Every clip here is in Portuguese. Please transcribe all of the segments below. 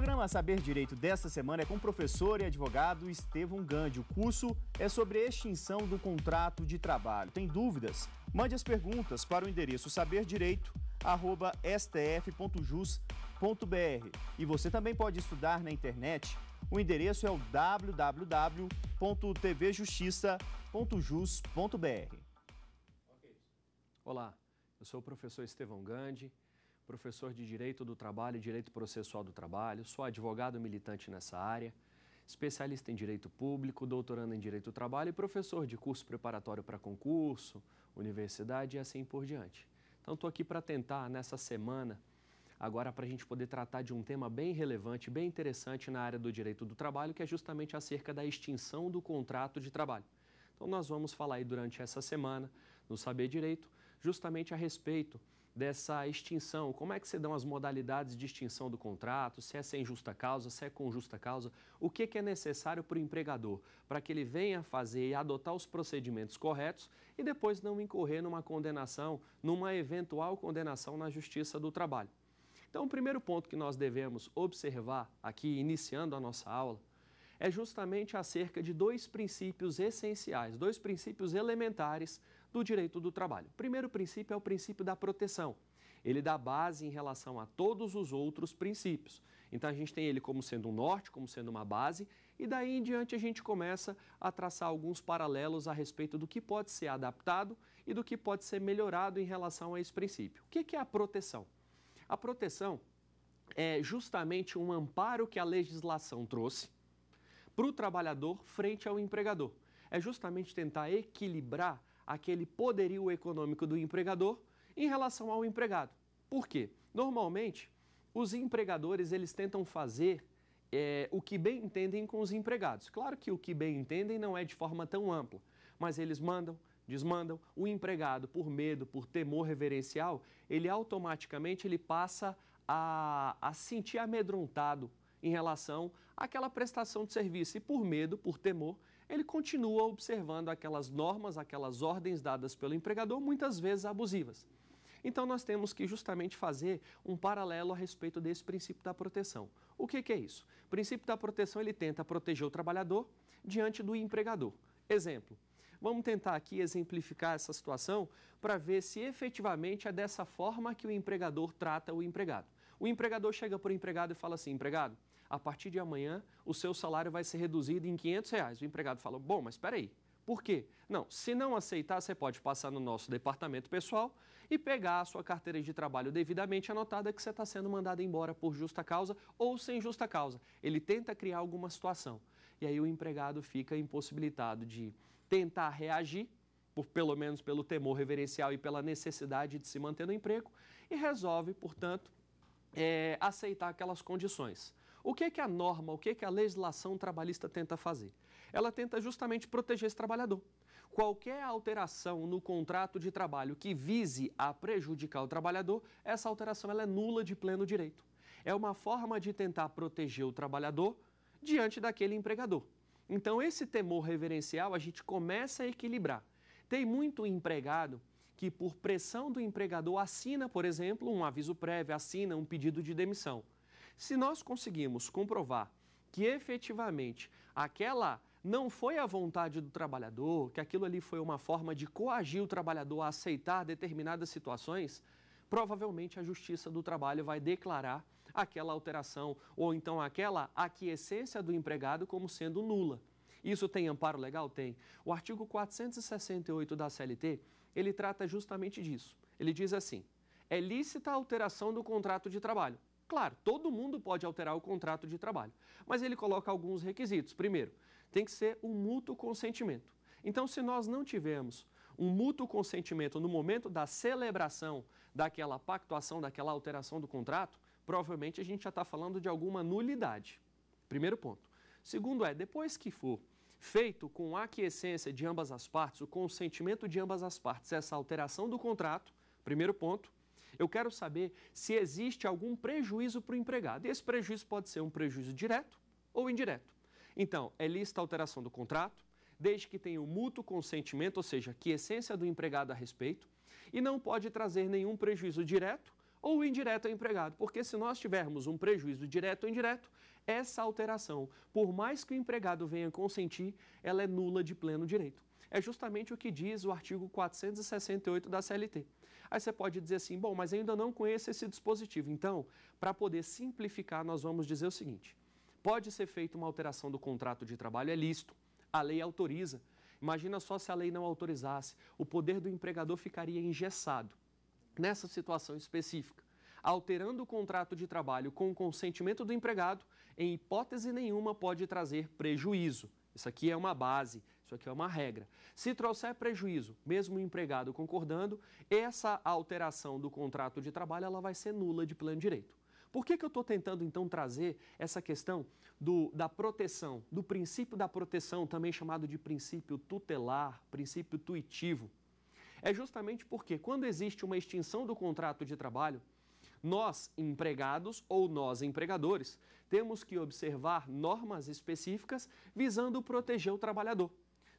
programa Saber Direito desta semana é com o professor e advogado Estevão Gandhi. O curso é sobre extinção do contrato de trabalho. Tem dúvidas? Mande as perguntas para o endereço saberdireito@stf.jus.br. E você também pode estudar na internet. O endereço é o www.tvjustiça.jus.br. Olá, eu sou o professor Estevão Gandhi professor de Direito do Trabalho e Direito Processual do Trabalho, sou advogado militante nessa área, especialista em Direito Público, doutorando em Direito do Trabalho e professor de curso preparatório para concurso, universidade e assim por diante. Então, estou aqui para tentar, nessa semana, agora para a gente poder tratar de um tema bem relevante, bem interessante na área do direito do trabalho, que é justamente acerca da extinção do contrato de trabalho. Então, nós vamos falar aí durante essa semana, no Saber Direito, justamente a respeito dessa extinção. Como é que se dão as modalidades de extinção do contrato? Se é sem justa causa, se é com justa causa? O que, é necessário para o empregador para que ele venha fazer e adotar os procedimentos corretos e depois não incorrer numa condenação, numa eventual condenação na Justiça do Trabalho? Então, o primeiro ponto que nós devemos observar aqui, iniciando a nossa aula, é justamente acerca de dois princípios essenciais, dois princípios elementares do direito do trabalho. O primeiro princípio é o princípio da proteção. Ele dá base em relação a todos os outros princípios. Então a gente tem ele como sendo um norte, como sendo uma base, e daí em diante a gente começa a traçar alguns paralelos a respeito do que pode ser adaptado e do que pode ser melhorado em relação a esse princípio. O que é a proteção? A proteção é justamente um amparo que a legislação trouxe para o trabalhador frente ao empregador. É justamente tentar equilibrar aquele poderio econômico do empregador em relação ao empregado. Por quê? Normalmente, os empregadores eles tentam fazer é, o que bem entendem com os empregados. Claro que o que bem entendem não é de forma tão ampla, mas eles mandam, desmandam. O empregado, por medo, por temor reverencial, ele automaticamente ele passa a, a sentir amedrontado em relação àquela prestação de serviço. E por medo, por temor, ele continua observando aquelas normas, aquelas ordens dadas pelo empregador, muitas vezes abusivas. Então, nós temos que justamente fazer um paralelo a respeito desse princípio da proteção. O que, que é isso? O princípio da proteção ele tenta proteger o trabalhador diante do empregador. Exemplo, Vamos tentar aqui exemplificar essa situação para ver se efetivamente é dessa forma que o empregador trata o empregado. O empregador chega para o empregado e fala assim: empregado, a partir de amanhã o seu salário vai ser reduzido em 500 reais. O empregado fala, bom, mas espera aí, por quê? Não, se não aceitar, você pode passar no nosso departamento pessoal e pegar a sua carteira de trabalho devidamente anotada que você está sendo mandado embora por justa causa ou sem justa causa. Ele tenta criar alguma situação e aí o empregado fica impossibilitado de tentar reagir, por, pelo menos pelo temor reverencial e pela necessidade de se manter no emprego, e resolve, portanto, é, aceitar aquelas condições. O que é que a norma, o que é que a legislação trabalhista tenta fazer? Ela tenta justamente proteger esse trabalhador. Qualquer alteração no contrato de trabalho que vise a prejudicar o trabalhador, essa alteração ela é nula de pleno direito. É uma forma de tentar proteger o trabalhador diante daquele empregador. Então, esse temor reverencial a gente começa a equilibrar. Tem muito empregado que, por pressão do empregador, assina, por exemplo, um aviso prévio, assina um pedido de demissão. Se nós conseguimos comprovar que efetivamente aquela não foi a vontade do trabalhador, que aquilo ali foi uma forma de coagir o trabalhador a aceitar determinadas situações, provavelmente a Justiça do Trabalho vai declarar aquela alteração ou então aquela aquiescência do empregado como sendo nula. Isso tem amparo legal? Tem. O artigo 468 da CLT, ele trata justamente disso. Ele diz assim: é lícita a alteração do contrato de trabalho, Claro, todo mundo pode alterar o contrato de trabalho, mas ele coloca alguns requisitos. Primeiro, tem que ser um mútuo consentimento. Então, se nós não tivermos um mútuo consentimento no momento da celebração daquela pactuação, daquela alteração do contrato, provavelmente a gente já está falando de alguma nulidade. Primeiro ponto. Segundo é, depois que for feito com aquiescência de ambas as partes, o consentimento de ambas as partes, essa alteração do contrato, primeiro ponto, eu quero saber se existe algum prejuízo para o empregado. E esse prejuízo pode ser um prejuízo direto ou indireto. Então, é lista a alteração do contrato, desde que tenha o um mútuo consentimento, ou seja, que essência do empregado a respeito, e não pode trazer nenhum prejuízo direto ou indireto ao empregado, porque se nós tivermos um prejuízo direto ou indireto, essa alteração, por mais que o empregado venha consentir, ela é nula de pleno direito. É justamente o que diz o artigo 468 da CLT. Aí você pode dizer assim: bom, mas ainda não conheço esse dispositivo. Então, para poder simplificar, nós vamos dizer o seguinte: pode ser feita uma alteração do contrato de trabalho, é lícito, a lei autoriza. Imagina só se a lei não autorizasse, o poder do empregador ficaria engessado. Nessa situação específica, alterando o contrato de trabalho com o consentimento do empregado, em hipótese nenhuma pode trazer prejuízo. Isso aqui é uma base isso aqui é uma regra. Se trouxer prejuízo, mesmo o empregado concordando, essa alteração do contrato de trabalho ela vai ser nula de pleno direito. Por que, que eu estou tentando então trazer essa questão do, da proteção, do princípio da proteção, também chamado de princípio tutelar, princípio tuitivo? É justamente porque quando existe uma extinção do contrato de trabalho, nós, empregados ou nós, empregadores, temos que observar normas específicas visando proteger o trabalhador.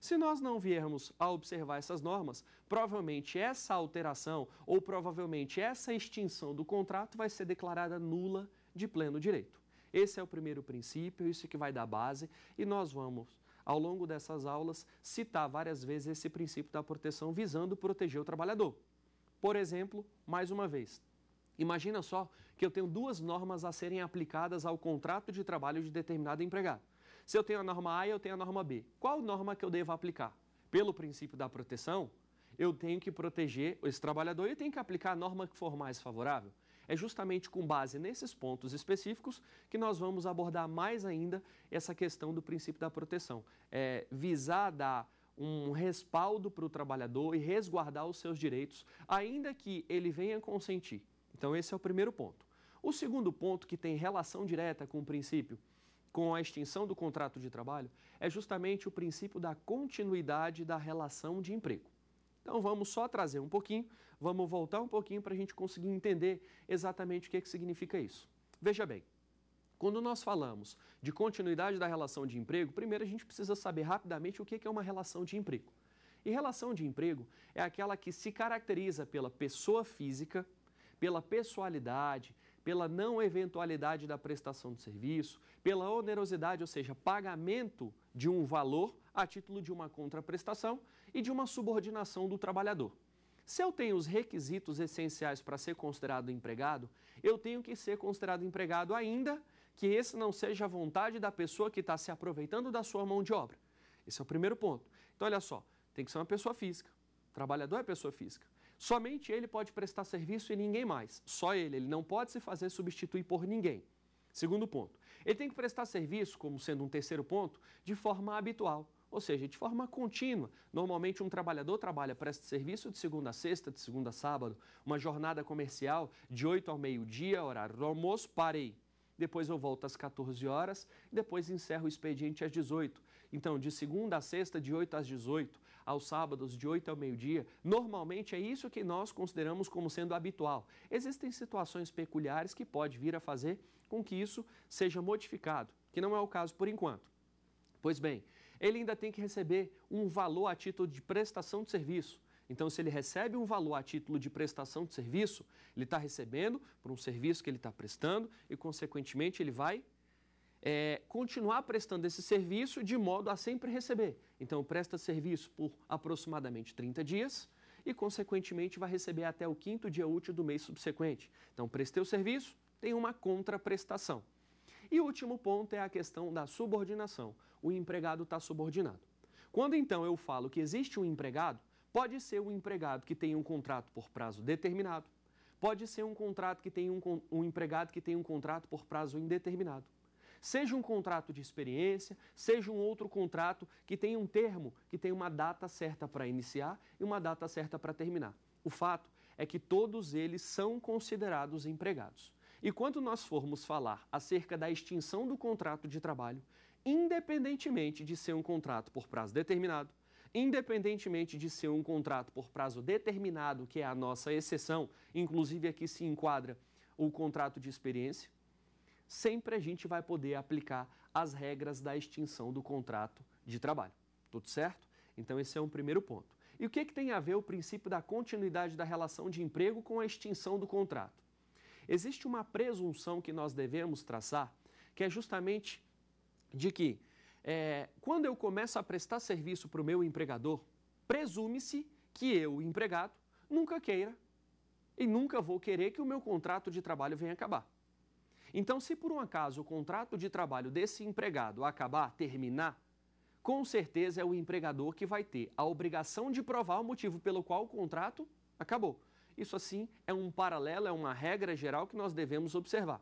Se nós não viermos a observar essas normas, provavelmente essa alteração ou provavelmente essa extinção do contrato vai ser declarada nula de pleno direito. Esse é o primeiro princípio, isso é que vai dar base, e nós vamos, ao longo dessas aulas, citar várias vezes esse princípio da proteção visando proteger o trabalhador. Por exemplo, mais uma vez, imagina só que eu tenho duas normas a serem aplicadas ao contrato de trabalho de determinado empregado. Se eu tenho a norma A e eu tenho a norma B, qual norma que eu devo aplicar? Pelo princípio da proteção, eu tenho que proteger esse trabalhador e tenho que aplicar a norma que for mais favorável. É justamente com base nesses pontos específicos que nós vamos abordar mais ainda essa questão do princípio da proteção. É, visar dar um respaldo para o trabalhador e resguardar os seus direitos, ainda que ele venha consentir. Então, esse é o primeiro ponto. O segundo ponto, que tem relação direta com o princípio com a extinção do contrato de trabalho é justamente o princípio da continuidade da relação de emprego. Então vamos só trazer um pouquinho, vamos voltar um pouquinho para a gente conseguir entender exatamente o que, é que significa isso. Veja bem, quando nós falamos de continuidade da relação de emprego, primeiro a gente precisa saber rapidamente o que é, é uma relação de emprego. E relação de emprego é aquela que se caracteriza pela pessoa física, pela pessoalidade, pela não eventualidade da prestação do serviço, pela onerosidade, ou seja, pagamento de um valor a título de uma contraprestação e de uma subordinação do trabalhador. Se eu tenho os requisitos essenciais para ser considerado empregado, eu tenho que ser considerado empregado ainda que esse não seja a vontade da pessoa que está se aproveitando da sua mão de obra. Esse é o primeiro ponto. Então, olha só, tem que ser uma pessoa física. O trabalhador é pessoa física. Somente ele pode prestar serviço e ninguém mais. Só ele. Ele não pode se fazer substituir por ninguém. Segundo ponto, ele tem que prestar serviço, como sendo um terceiro ponto, de forma habitual, ou seja, de forma contínua. Normalmente, um trabalhador trabalha, presta serviço de segunda a sexta, de segunda a sábado, uma jornada comercial de 8 ao meio-dia, horário do almoço, parei. Depois eu volto às 14 horas, depois encerro o expediente às 18. Então, de segunda a sexta, de 8 às 18, aos sábados de 8 ao meio-dia, normalmente é isso que nós consideramos como sendo habitual. Existem situações peculiares que pode vir a fazer com que isso seja modificado, que não é o caso por enquanto. Pois bem, ele ainda tem que receber um valor a título de prestação de serviço. Então, se ele recebe um valor a título de prestação de serviço, ele está recebendo por um serviço que ele está prestando e, consequentemente, ele vai é, continuar prestando esse serviço de modo a sempre receber. Então, presta serviço por aproximadamente 30 dias e, consequentemente, vai receber até o quinto dia útil do mês subsequente. Então, prestei o serviço, tem uma contraprestação. E o último ponto é a questão da subordinação. O empregado está subordinado. Quando então eu falo que existe um empregado, pode ser um empregado que tem um contrato por prazo determinado, pode ser um contrato que tem um, um empregado que tem um contrato por prazo indeterminado Seja um contrato de experiência, seja um outro contrato que tenha um termo, que tenha uma data certa para iniciar e uma data certa para terminar. O fato é que todos eles são considerados empregados. E quando nós formos falar acerca da extinção do contrato de trabalho, independentemente de ser um contrato por prazo determinado, independentemente de ser um contrato por prazo determinado, que é a nossa exceção, inclusive aqui se enquadra o contrato de experiência, sempre a gente vai poder aplicar as regras da extinção do contrato de trabalho. Tudo certo? Então, esse é um primeiro ponto. E o que, é que tem a ver o princípio da continuidade da relação de emprego com a extinção do contrato? Existe uma presunção que nós devemos traçar, que é justamente de que é, quando eu começo a prestar serviço para o meu empregador, presume-se que eu, empregado, nunca queira e nunca vou querer que o meu contrato de trabalho venha acabar. Então, se por um acaso o contrato de trabalho desse empregado acabar, terminar, com certeza é o empregador que vai ter a obrigação de provar o motivo pelo qual o contrato acabou. Isso, assim, é um paralelo, é uma regra geral que nós devemos observar.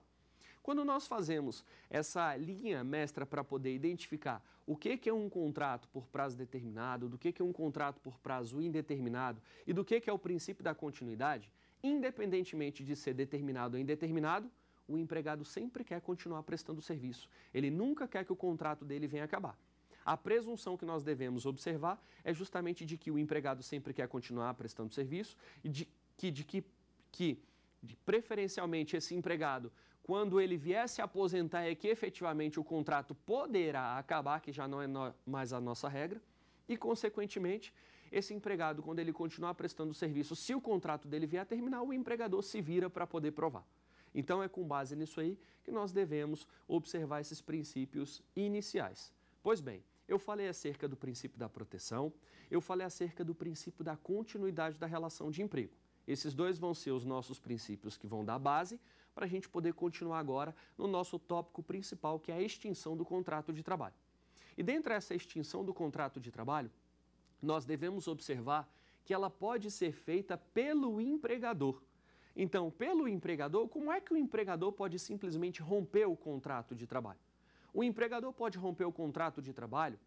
Quando nós fazemos essa linha mestra para poder identificar o que, que é um contrato por prazo determinado, do que, que é um contrato por prazo indeterminado e do que, que é o princípio da continuidade, independentemente de ser determinado ou indeterminado, o empregado sempre quer continuar prestando serviço. Ele nunca quer que o contrato dele venha acabar. A presunção que nós devemos observar é justamente de que o empregado sempre quer continuar prestando serviço e de que, de que, que de, preferencialmente esse empregado, quando ele vier se aposentar, é que efetivamente o contrato poderá acabar, que já não é no, mais a nossa regra, e consequentemente esse empregado, quando ele continuar prestando serviço, se o contrato dele vier a terminar, o empregador se vira para poder provar. Então é com base nisso aí que nós devemos observar esses princípios iniciais. Pois bem, eu falei acerca do princípio da proteção, eu falei acerca do princípio da continuidade da relação de emprego. Esses dois vão ser os nossos princípios que vão dar base para a gente poder continuar agora no nosso tópico principal, que é a extinção do contrato de trabalho. E dentro dessa extinção do contrato de trabalho, nós devemos observar que ela pode ser feita pelo empregador. Então, pelo empregador, como é que o empregador pode simplesmente romper o contrato de trabalho? O empregador pode romper o contrato de trabalho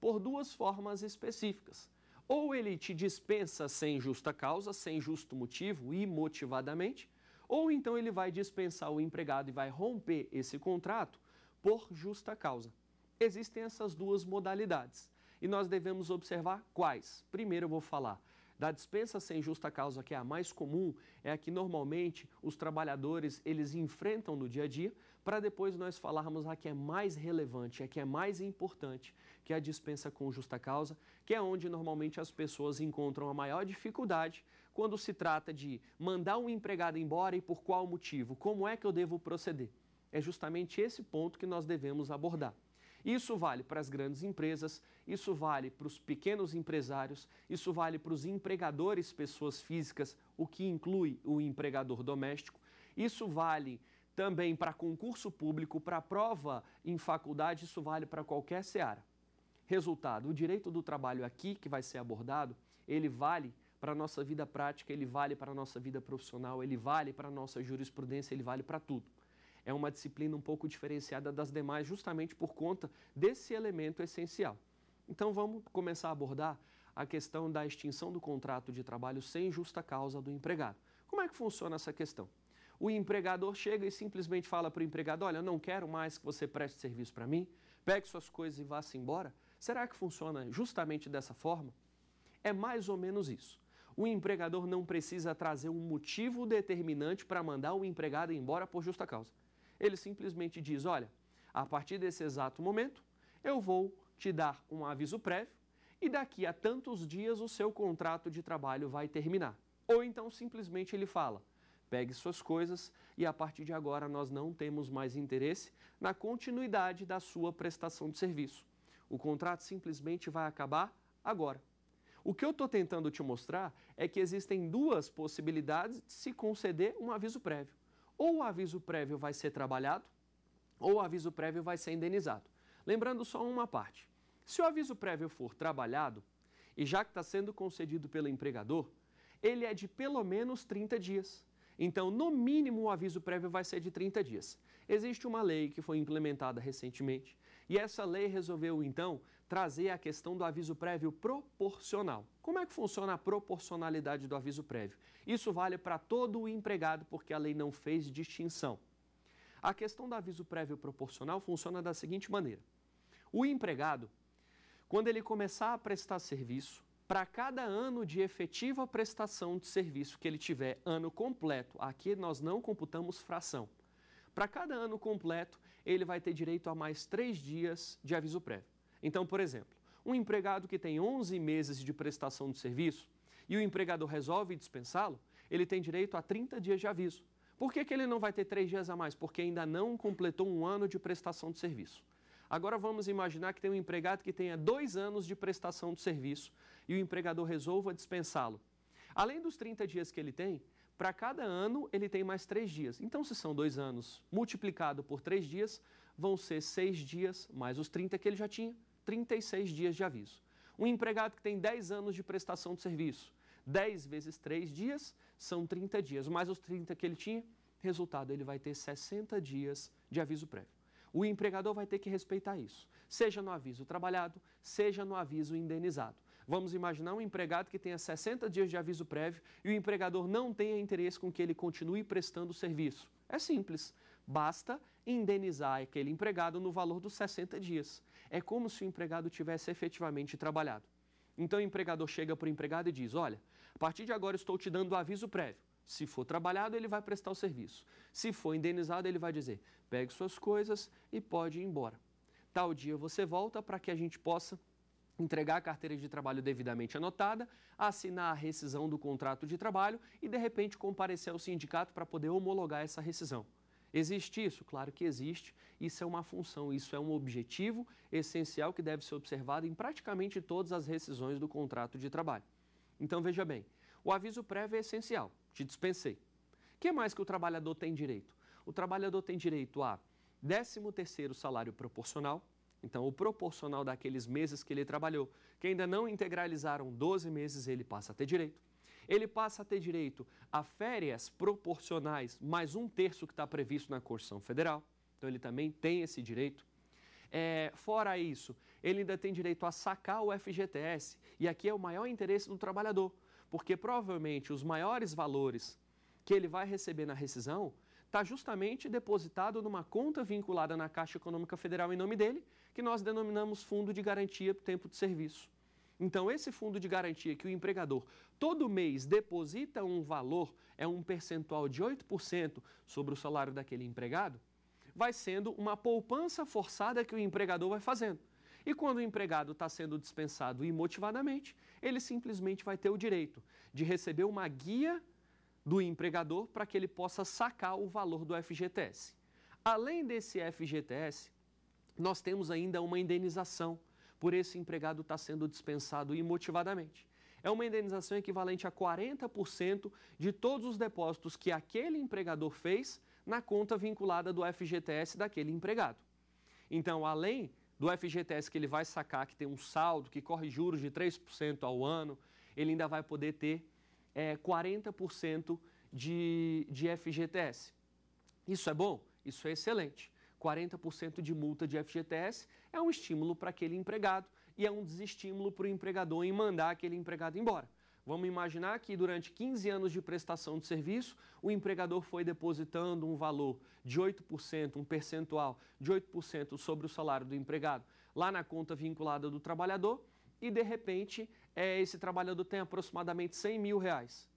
por duas formas específicas. Ou ele te dispensa sem justa causa, sem justo motivo e motivadamente, ou então ele vai dispensar o empregado e vai romper esse contrato por justa causa. Existem essas duas modalidades e nós devemos observar quais. Primeiro eu vou falar da dispensa sem justa causa, que é a mais comum, é a que normalmente os trabalhadores eles enfrentam no dia a dia, para depois nós falarmos a que é mais relevante, a que é mais importante, que é a dispensa com justa causa, que é onde normalmente as pessoas encontram a maior dificuldade quando se trata de mandar um empregado embora e por qual motivo, como é que eu devo proceder. É justamente esse ponto que nós devemos abordar. Isso vale para as grandes empresas, isso vale para os pequenos empresários, isso vale para os empregadores, pessoas físicas, o que inclui o empregador doméstico, isso vale também para concurso público, para prova em faculdade, isso vale para qualquer seara. Resultado, o direito do trabalho aqui que vai ser abordado, ele vale para a nossa vida prática, ele vale para a nossa vida profissional, ele vale para a nossa jurisprudência, ele vale para tudo é uma disciplina um pouco diferenciada das demais, justamente por conta desse elemento essencial. Então vamos começar a abordar a questão da extinção do contrato de trabalho sem justa causa do empregado. Como é que funciona essa questão? O empregador chega e simplesmente fala para o empregado: Olha, não quero mais que você preste serviço para mim, pegue suas coisas e vá-se embora. Será que funciona justamente dessa forma? É mais ou menos isso. O empregador não precisa trazer um motivo determinante para mandar o empregado embora por justa causa. Ele simplesmente diz: olha, a partir desse exato momento, eu vou te dar um aviso prévio e daqui a tantos dias o seu contrato de trabalho vai terminar. Ou então simplesmente ele fala: pegue suas coisas e a partir de agora nós não temos mais interesse na continuidade da sua prestação de serviço. O contrato simplesmente vai acabar agora. O que eu estou tentando te mostrar é que existem duas possibilidades de se conceder um aviso prévio. Ou o aviso prévio vai ser trabalhado, ou o aviso prévio vai ser indenizado. Lembrando só uma parte: se o aviso prévio for trabalhado, e já que está sendo concedido pelo empregador, ele é de pelo menos 30 dias. Então, no mínimo, o aviso prévio vai ser de 30 dias. Existe uma lei que foi implementada recentemente e essa lei resolveu, então, trazer a questão do aviso prévio proporcional. Como é que funciona a proporcionalidade do aviso prévio? Isso vale para todo o empregado, porque a lei não fez distinção. A questão do aviso prévio proporcional funciona da seguinte maneira: o empregado, quando ele começar a prestar serviço, para cada ano de efetiva prestação de serviço que ele tiver ano completo, aqui nós não computamos fração. Para cada ano completo, ele vai ter direito a mais três dias de aviso prévio. Então, por exemplo, um empregado que tem 11 meses de prestação de serviço e o empregador resolve dispensá-lo, ele tem direito a 30 dias de aviso. Por que, que ele não vai ter três dias a mais? Porque ainda não completou um ano de prestação de serviço. Agora vamos imaginar que tem um empregado que tenha dois anos de prestação de serviço e o empregador resolva dispensá-lo. Além dos 30 dias que ele tem, para cada ano ele tem mais três dias. Então, se são dois anos multiplicado por três dias, vão ser seis dias mais os 30 que ele já tinha. 36 dias de aviso. Um empregado que tem 10 anos de prestação de serviço, 10 vezes 3 dias são 30 dias, mais os 30 que ele tinha, resultado, ele vai ter 60 dias de aviso prévio. O empregador vai ter que respeitar isso, seja no aviso trabalhado, seja no aviso indenizado. Vamos imaginar um empregado que tenha 60 dias de aviso prévio e o empregador não tenha interesse com que ele continue prestando o serviço. É simples, basta indenizar aquele empregado no valor dos 60 dias é como se o empregado tivesse efetivamente trabalhado. Então o empregador chega para o empregado e diz: Olha, a partir de agora estou te dando o aviso prévio. Se for trabalhado, ele vai prestar o serviço. Se for indenizado, ele vai dizer: pegue suas coisas e pode ir embora. Tal dia você volta para que a gente possa entregar a carteira de trabalho devidamente anotada, assinar a rescisão do contrato de trabalho e, de repente, comparecer ao sindicato para poder homologar essa rescisão. Existe isso? Claro que existe. Isso é uma função, isso é um objetivo essencial que deve ser observado em praticamente todas as rescisões do contrato de trabalho. Então veja bem, o aviso prévio é essencial, te dispensei. O que mais que o trabalhador tem direito? O trabalhador tem direito a 13º salário proporcional, então o proporcional daqueles meses que ele trabalhou, que ainda não integralizaram 12 meses, ele passa a ter direito ele passa a ter direito a férias proporcionais, mais um terço que está previsto na Constituição Federal. Então, ele também tem esse direito. É, fora isso, ele ainda tem direito a sacar o FGTS, e aqui é o maior interesse do trabalhador, porque provavelmente os maiores valores que ele vai receber na rescisão está justamente depositado numa conta vinculada na Caixa Econômica Federal em nome dele, que nós denominamos Fundo de Garantia do Tempo de Serviço. Então, esse fundo de garantia que o empregador todo mês deposita um valor, é um percentual de 8% sobre o salário daquele empregado, vai sendo uma poupança forçada que o empregador vai fazendo. E quando o empregado está sendo dispensado imotivadamente, ele simplesmente vai ter o direito de receber uma guia do empregador para que ele possa sacar o valor do FGTS. Além desse FGTS, nós temos ainda uma indenização por esse empregado estar tá sendo dispensado imotivadamente. É uma indenização equivalente a 40% de todos os depósitos que aquele empregador fez na conta vinculada do FGTS daquele empregado. Então, além do FGTS que ele vai sacar, que tem um saldo, que corre juros de 3% ao ano, ele ainda vai poder ter é, 40% de, de FGTS. Isso é bom? Isso é excelente. 40% de multa de FGTS é um estímulo para aquele empregado e é um desestímulo para o empregador em mandar aquele empregado embora. Vamos imaginar que durante 15 anos de prestação de serviço, o empregador foi depositando um valor de 8%, um percentual de 8% sobre o salário do empregado lá na conta vinculada do trabalhador e de repente eh, esse trabalhador tem aproximadamente 100 mil reais.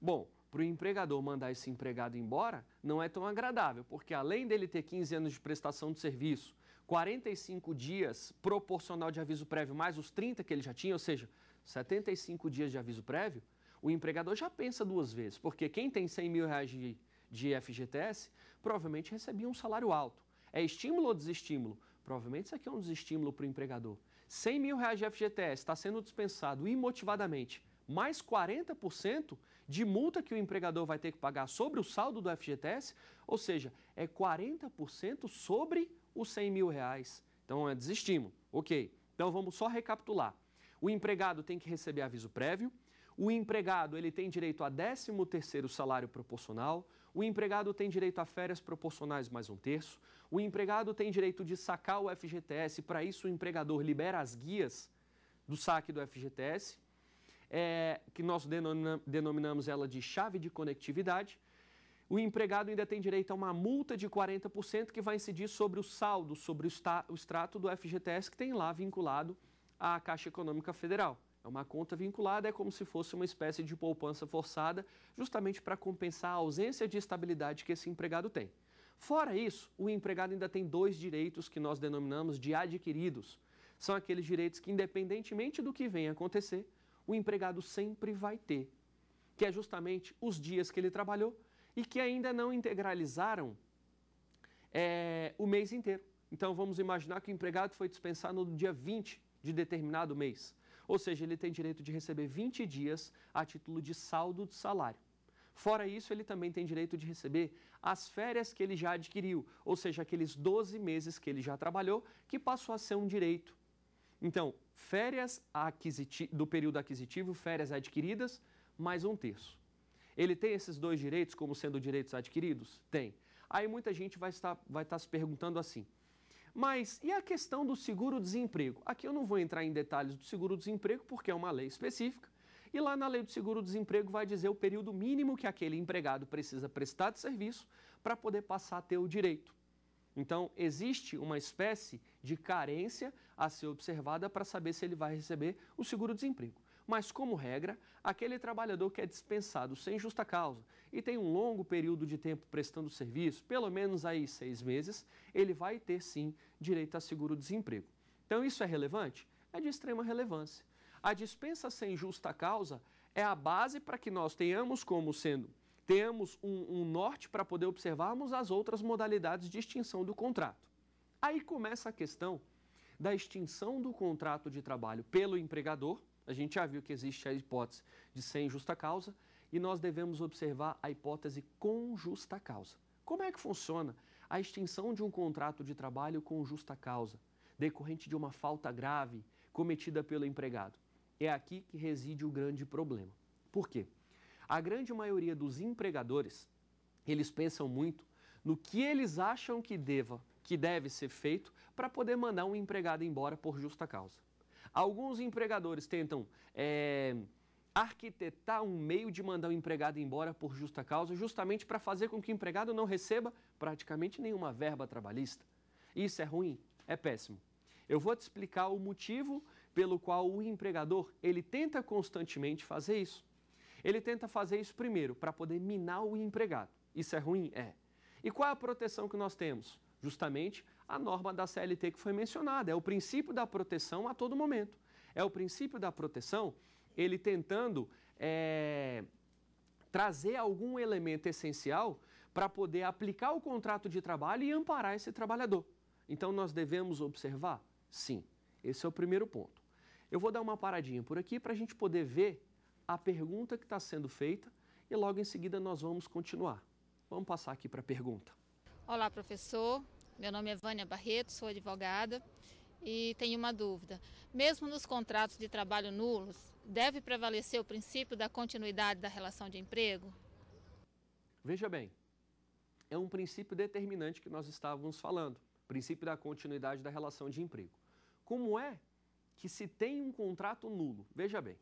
Bom, para o empregador mandar esse empregado embora não é tão agradável, porque além dele ter 15 anos de prestação de serviço, 45 dias proporcional de aviso prévio, mais os 30 que ele já tinha, ou seja, 75 dias de aviso prévio, o empregador já pensa duas vezes, porque quem tem 100 mil reais de, de FGTS provavelmente recebia um salário alto. É estímulo ou desestímulo? Provavelmente isso aqui é um desestímulo para o empregador. 100 mil reais de FGTS está sendo dispensado imotivadamente mais 40% de multa que o empregador vai ter que pagar sobre o saldo do FGTS, ou seja, é 40% sobre os 100 mil reais. Então, é desistimo, Ok, então vamos só recapitular. O empregado tem que receber aviso prévio, o empregado ele tem direito a 13º salário proporcional, o empregado tem direito a férias proporcionais mais um terço, o empregado tem direito de sacar o FGTS, para isso o empregador libera as guias do saque do FGTS, é, que nós denominamos ela de chave de conectividade, o empregado ainda tem direito a uma multa de 40% que vai incidir sobre o saldo, sobre o extrato do FGTS que tem lá vinculado à Caixa Econômica Federal. É uma conta vinculada, é como se fosse uma espécie de poupança forçada, justamente para compensar a ausência de estabilidade que esse empregado tem. Fora isso, o empregado ainda tem dois direitos que nós denominamos de adquiridos. São aqueles direitos que, independentemente do que venha acontecer, o empregado sempre vai ter, que é justamente os dias que ele trabalhou e que ainda não integralizaram é, o mês inteiro. Então vamos imaginar que o empregado foi dispensado no dia 20 de determinado mês. Ou seja, ele tem direito de receber 20 dias a título de saldo de salário. Fora isso, ele também tem direito de receber as férias que ele já adquiriu, ou seja, aqueles 12 meses que ele já trabalhou, que passou a ser um direito então, férias do período aquisitivo, férias adquiridas, mais um terço. Ele tem esses dois direitos como sendo direitos adquiridos? Tem. Aí muita gente vai estar, vai estar se perguntando assim, mas e a questão do seguro-desemprego? Aqui eu não vou entrar em detalhes do seguro-desemprego, porque é uma lei específica, e lá na lei do seguro-desemprego vai dizer o período mínimo que aquele empregado precisa prestar de serviço para poder passar a ter o direito. Então, existe uma espécie de carência a ser observada para saber se ele vai receber o seguro-desemprego. Mas, como regra, aquele trabalhador que é dispensado sem justa causa e tem um longo período de tempo prestando serviço, pelo menos aí seis meses, ele vai ter sim direito a seguro-desemprego. Então, isso é relevante? É de extrema relevância. A dispensa sem justa causa é a base para que nós tenhamos como sendo temos um, um norte para poder observarmos as outras modalidades de extinção do contrato. Aí começa a questão da extinção do contrato de trabalho pelo empregador. A gente já viu que existe a hipótese de sem justa causa e nós devemos observar a hipótese com justa causa. Como é que funciona a extinção de um contrato de trabalho com justa causa, decorrente de uma falta grave cometida pelo empregado? É aqui que reside o grande problema. Por quê? A grande maioria dos empregadores, eles pensam muito no que eles acham que deva, que deve ser feito para poder mandar um empregado embora por justa causa. Alguns empregadores tentam é, arquitetar um meio de mandar o um empregado embora por justa causa, justamente para fazer com que o empregado não receba praticamente nenhuma verba trabalhista. Isso é ruim, é péssimo. Eu vou te explicar o motivo pelo qual o empregador ele tenta constantemente fazer isso. Ele tenta fazer isso primeiro, para poder minar o empregado. Isso é ruim? É. E qual é a proteção que nós temos? Justamente a norma da CLT que foi mencionada. É o princípio da proteção a todo momento. É o princípio da proteção, ele tentando é, trazer algum elemento essencial para poder aplicar o contrato de trabalho e amparar esse trabalhador. Então nós devemos observar? Sim. Esse é o primeiro ponto. Eu vou dar uma paradinha por aqui para a gente poder ver a pergunta que está sendo feita e logo em seguida nós vamos continuar. Vamos passar aqui para a pergunta. Olá, professor. Meu nome é Vânia Barreto, sou advogada e tenho uma dúvida. Mesmo nos contratos de trabalho nulos, deve prevalecer o princípio da continuidade da relação de emprego? Veja bem, é um princípio determinante que nós estávamos falando, princípio da continuidade da relação de emprego. Como é que se tem um contrato nulo? Veja bem,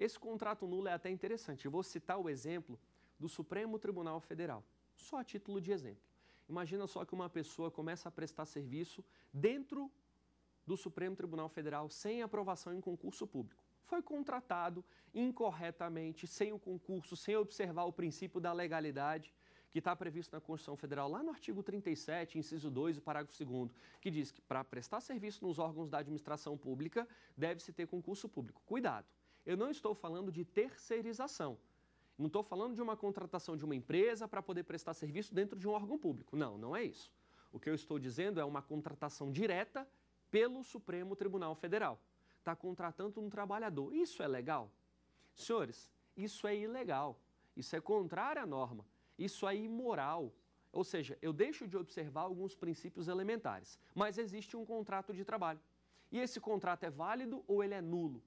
esse contrato nulo é até interessante. Eu vou citar o exemplo do Supremo Tribunal Federal, só a título de exemplo. Imagina só que uma pessoa começa a prestar serviço dentro do Supremo Tribunal Federal sem aprovação em concurso público. Foi contratado incorretamente, sem o concurso, sem observar o princípio da legalidade que está previsto na Constituição Federal, lá no artigo 37, inciso 2, parágrafo 2 que diz que para prestar serviço nos órgãos da administração pública deve-se ter concurso público. Cuidado! Eu não estou falando de terceirização. Não estou falando de uma contratação de uma empresa para poder prestar serviço dentro de um órgão público. Não, não é isso. O que eu estou dizendo é uma contratação direta pelo Supremo Tribunal Federal. Está contratando um trabalhador. Isso é legal? Senhores, isso é ilegal. Isso é contrário à norma. Isso é imoral. Ou seja, eu deixo de observar alguns princípios elementares, mas existe um contrato de trabalho. E esse contrato é válido ou ele é nulo?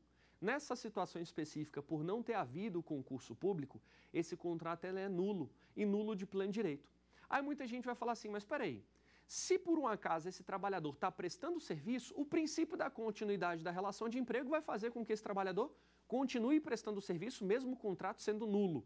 Nessa situação específica, por não ter havido concurso público, esse contrato é nulo e nulo de plano direito. Aí muita gente vai falar assim, mas peraí, se por um acaso esse trabalhador está prestando serviço, o princípio da continuidade da relação de emprego vai fazer com que esse trabalhador continue prestando serviço, mesmo o contrato sendo nulo.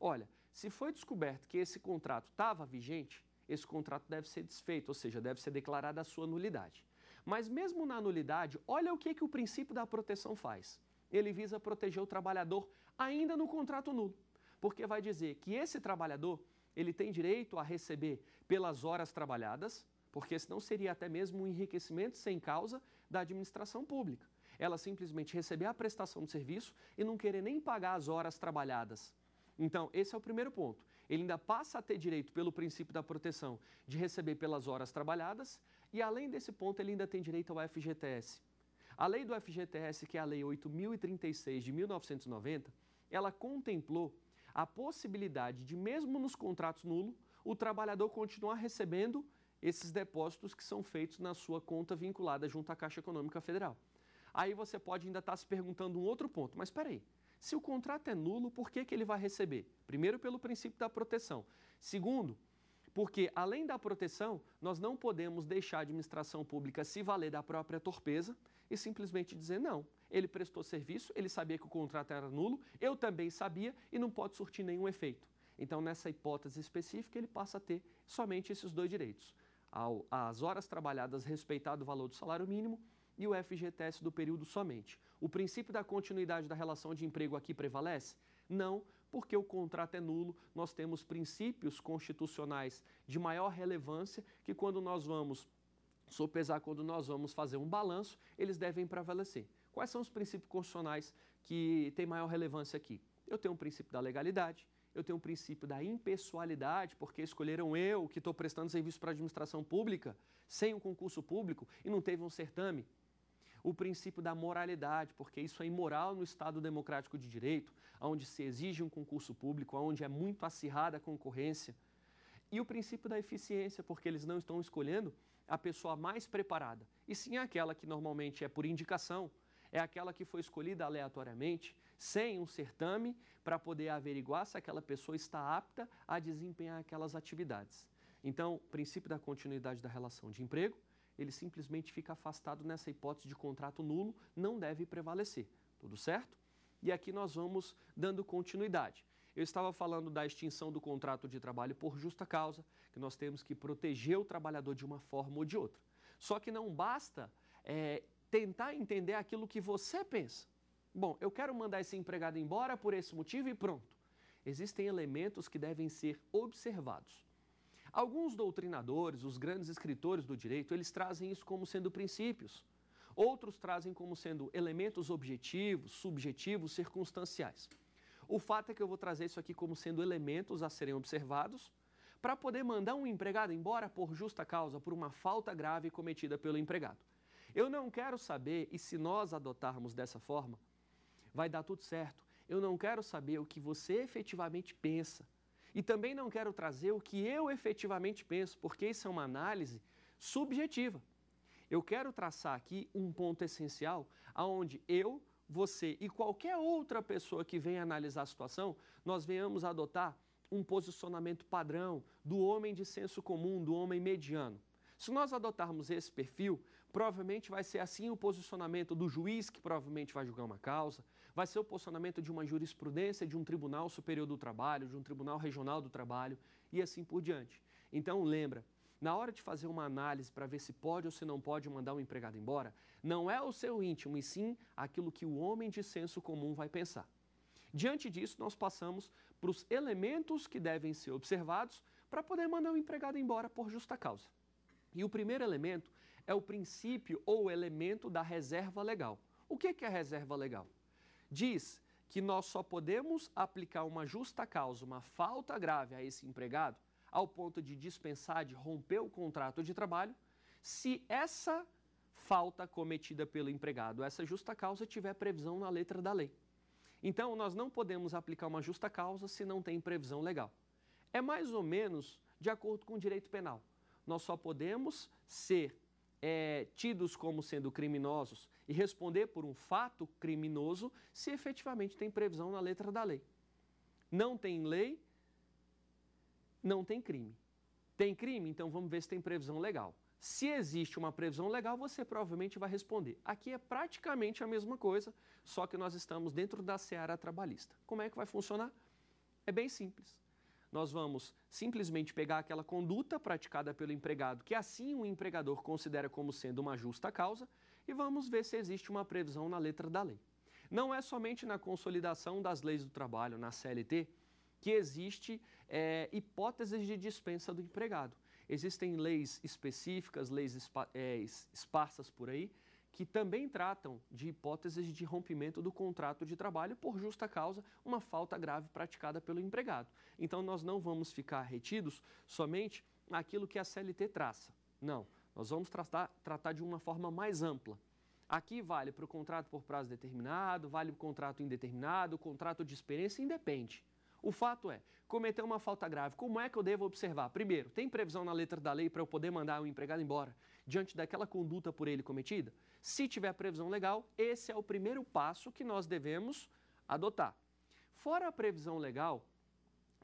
Olha, se foi descoberto que esse contrato estava vigente, esse contrato deve ser desfeito, ou seja, deve ser declarada a sua nulidade. Mas mesmo na nulidade, olha o que, que o princípio da proteção faz ele visa proteger o trabalhador ainda no contrato nulo, porque vai dizer que esse trabalhador ele tem direito a receber pelas horas trabalhadas, porque senão seria até mesmo um enriquecimento sem causa da administração pública. Ela simplesmente receber a prestação de serviço e não querer nem pagar as horas trabalhadas. Então, esse é o primeiro ponto. Ele ainda passa a ter direito, pelo princípio da proteção, de receber pelas horas trabalhadas, e além desse ponto, ele ainda tem direito ao FGTS. A lei do FGTS, que é a Lei 8036 de 1990, ela contemplou a possibilidade de, mesmo nos contratos nulos, o trabalhador continuar recebendo esses depósitos que são feitos na sua conta vinculada junto à Caixa Econômica Federal. Aí você pode ainda estar tá se perguntando um outro ponto, mas espera aí. Se o contrato é nulo, por que, que ele vai receber? Primeiro, pelo princípio da proteção. Segundo, porque, além da proteção, nós não podemos deixar a administração pública se valer da própria torpeza e simplesmente dizer não. Ele prestou serviço, ele sabia que o contrato era nulo, eu também sabia e não pode surtir nenhum efeito. Então, nessa hipótese específica, ele passa a ter somente esses dois direitos: as horas trabalhadas respeitado o valor do salário mínimo e o FGTS do período somente. O princípio da continuidade da relação de emprego aqui prevalece? Não, porque o contrato é nulo, nós temos princípios constitucionais de maior relevância que quando nós vamos sopesar, quando nós vamos fazer um balanço, eles devem prevalecer. Quais são os princípios constitucionais que têm maior relevância aqui? Eu tenho o princípio da legalidade, eu tenho o princípio da impessoalidade, porque escolheram eu, que estou prestando serviço para a administração pública, sem um concurso público e não teve um certame. O princípio da moralidade, porque isso é imoral no Estado democrático de direito onde se exige um concurso público, onde é muito acirrada a concorrência. E o princípio da eficiência, porque eles não estão escolhendo a pessoa mais preparada, e sim aquela que normalmente é por indicação, é aquela que foi escolhida aleatoriamente, sem um certame, para poder averiguar se aquela pessoa está apta a desempenhar aquelas atividades. Então, o princípio da continuidade da relação de emprego, ele simplesmente fica afastado nessa hipótese de contrato nulo, não deve prevalecer. Tudo certo? E aqui nós vamos dando continuidade. Eu estava falando da extinção do contrato de trabalho por justa causa, que nós temos que proteger o trabalhador de uma forma ou de outra. Só que não basta é, tentar entender aquilo que você pensa. Bom, eu quero mandar esse empregado embora por esse motivo e pronto. Existem elementos que devem ser observados. Alguns doutrinadores, os grandes escritores do direito, eles trazem isso como sendo princípios. Outros trazem como sendo elementos objetivos, subjetivos, circunstanciais. O fato é que eu vou trazer isso aqui como sendo elementos a serem observados para poder mandar um empregado embora por justa causa, por uma falta grave cometida pelo empregado. Eu não quero saber, e se nós adotarmos dessa forma, vai dar tudo certo. Eu não quero saber o que você efetivamente pensa. E também não quero trazer o que eu efetivamente penso, porque isso é uma análise subjetiva. Eu quero traçar aqui um ponto essencial aonde eu, você e qualquer outra pessoa que venha analisar a situação, nós venhamos adotar um posicionamento padrão do homem de senso comum, do homem mediano. Se nós adotarmos esse perfil, provavelmente vai ser assim o posicionamento do juiz que provavelmente vai julgar uma causa, vai ser o posicionamento de uma jurisprudência de um tribunal superior do trabalho, de um tribunal regional do trabalho e assim por diante. Então lembra, na hora de fazer uma análise para ver se pode ou se não pode mandar um empregado embora, não é o seu íntimo, e sim aquilo que o homem de senso comum vai pensar. Diante disso, nós passamos para os elementos que devem ser observados para poder mandar um empregado embora por justa causa. E o primeiro elemento é o princípio ou elemento da reserva legal. O que é a reserva legal? Diz que nós só podemos aplicar uma justa causa, uma falta grave a esse empregado ao ponto de dispensar, de romper o contrato de trabalho, se essa falta cometida pelo empregado, essa justa causa, tiver previsão na letra da lei. Então, nós não podemos aplicar uma justa causa se não tem previsão legal. É mais ou menos de acordo com o direito penal. Nós só podemos ser é, tidos como sendo criminosos e responder por um fato criminoso se efetivamente tem previsão na letra da lei. Não tem lei, não tem crime. Tem crime? Então vamos ver se tem previsão legal. Se existe uma previsão legal, você provavelmente vai responder. Aqui é praticamente a mesma coisa, só que nós estamos dentro da seara trabalhista. Como é que vai funcionar? É bem simples. Nós vamos simplesmente pegar aquela conduta praticada pelo empregado, que assim o empregador considera como sendo uma justa causa, e vamos ver se existe uma previsão na letra da lei. Não é somente na consolidação das leis do trabalho, na CLT, que existe é, hipóteses de dispensa do empregado. Existem leis específicas, leis espa, é, esparsas por aí, que também tratam de hipóteses de rompimento do contrato de trabalho por justa causa, uma falta grave praticada pelo empregado. Então, nós não vamos ficar retidos somente aquilo que a CLT traça. Não, nós vamos tratar, tratar de uma forma mais ampla. Aqui vale para o contrato por prazo determinado, vale o contrato indeterminado, o contrato de experiência, independe. O fato é, cometer uma falta grave, como é que eu devo observar? Primeiro, tem previsão na letra da lei para eu poder mandar o empregado embora diante daquela conduta por ele cometida? Se tiver previsão legal, esse é o primeiro passo que nós devemos adotar. Fora a previsão legal,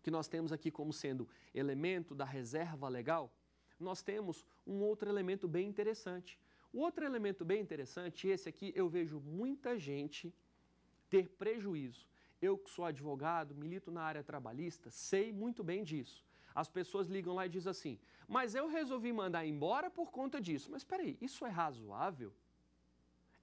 que nós temos aqui como sendo elemento da reserva legal, nós temos um outro elemento bem interessante. O outro elemento bem interessante, esse aqui eu vejo muita gente ter prejuízo eu que sou advogado, milito na área trabalhista, sei muito bem disso. As pessoas ligam lá e dizem assim: "Mas eu resolvi mandar embora por conta disso". Mas espera aí, isso é razoável?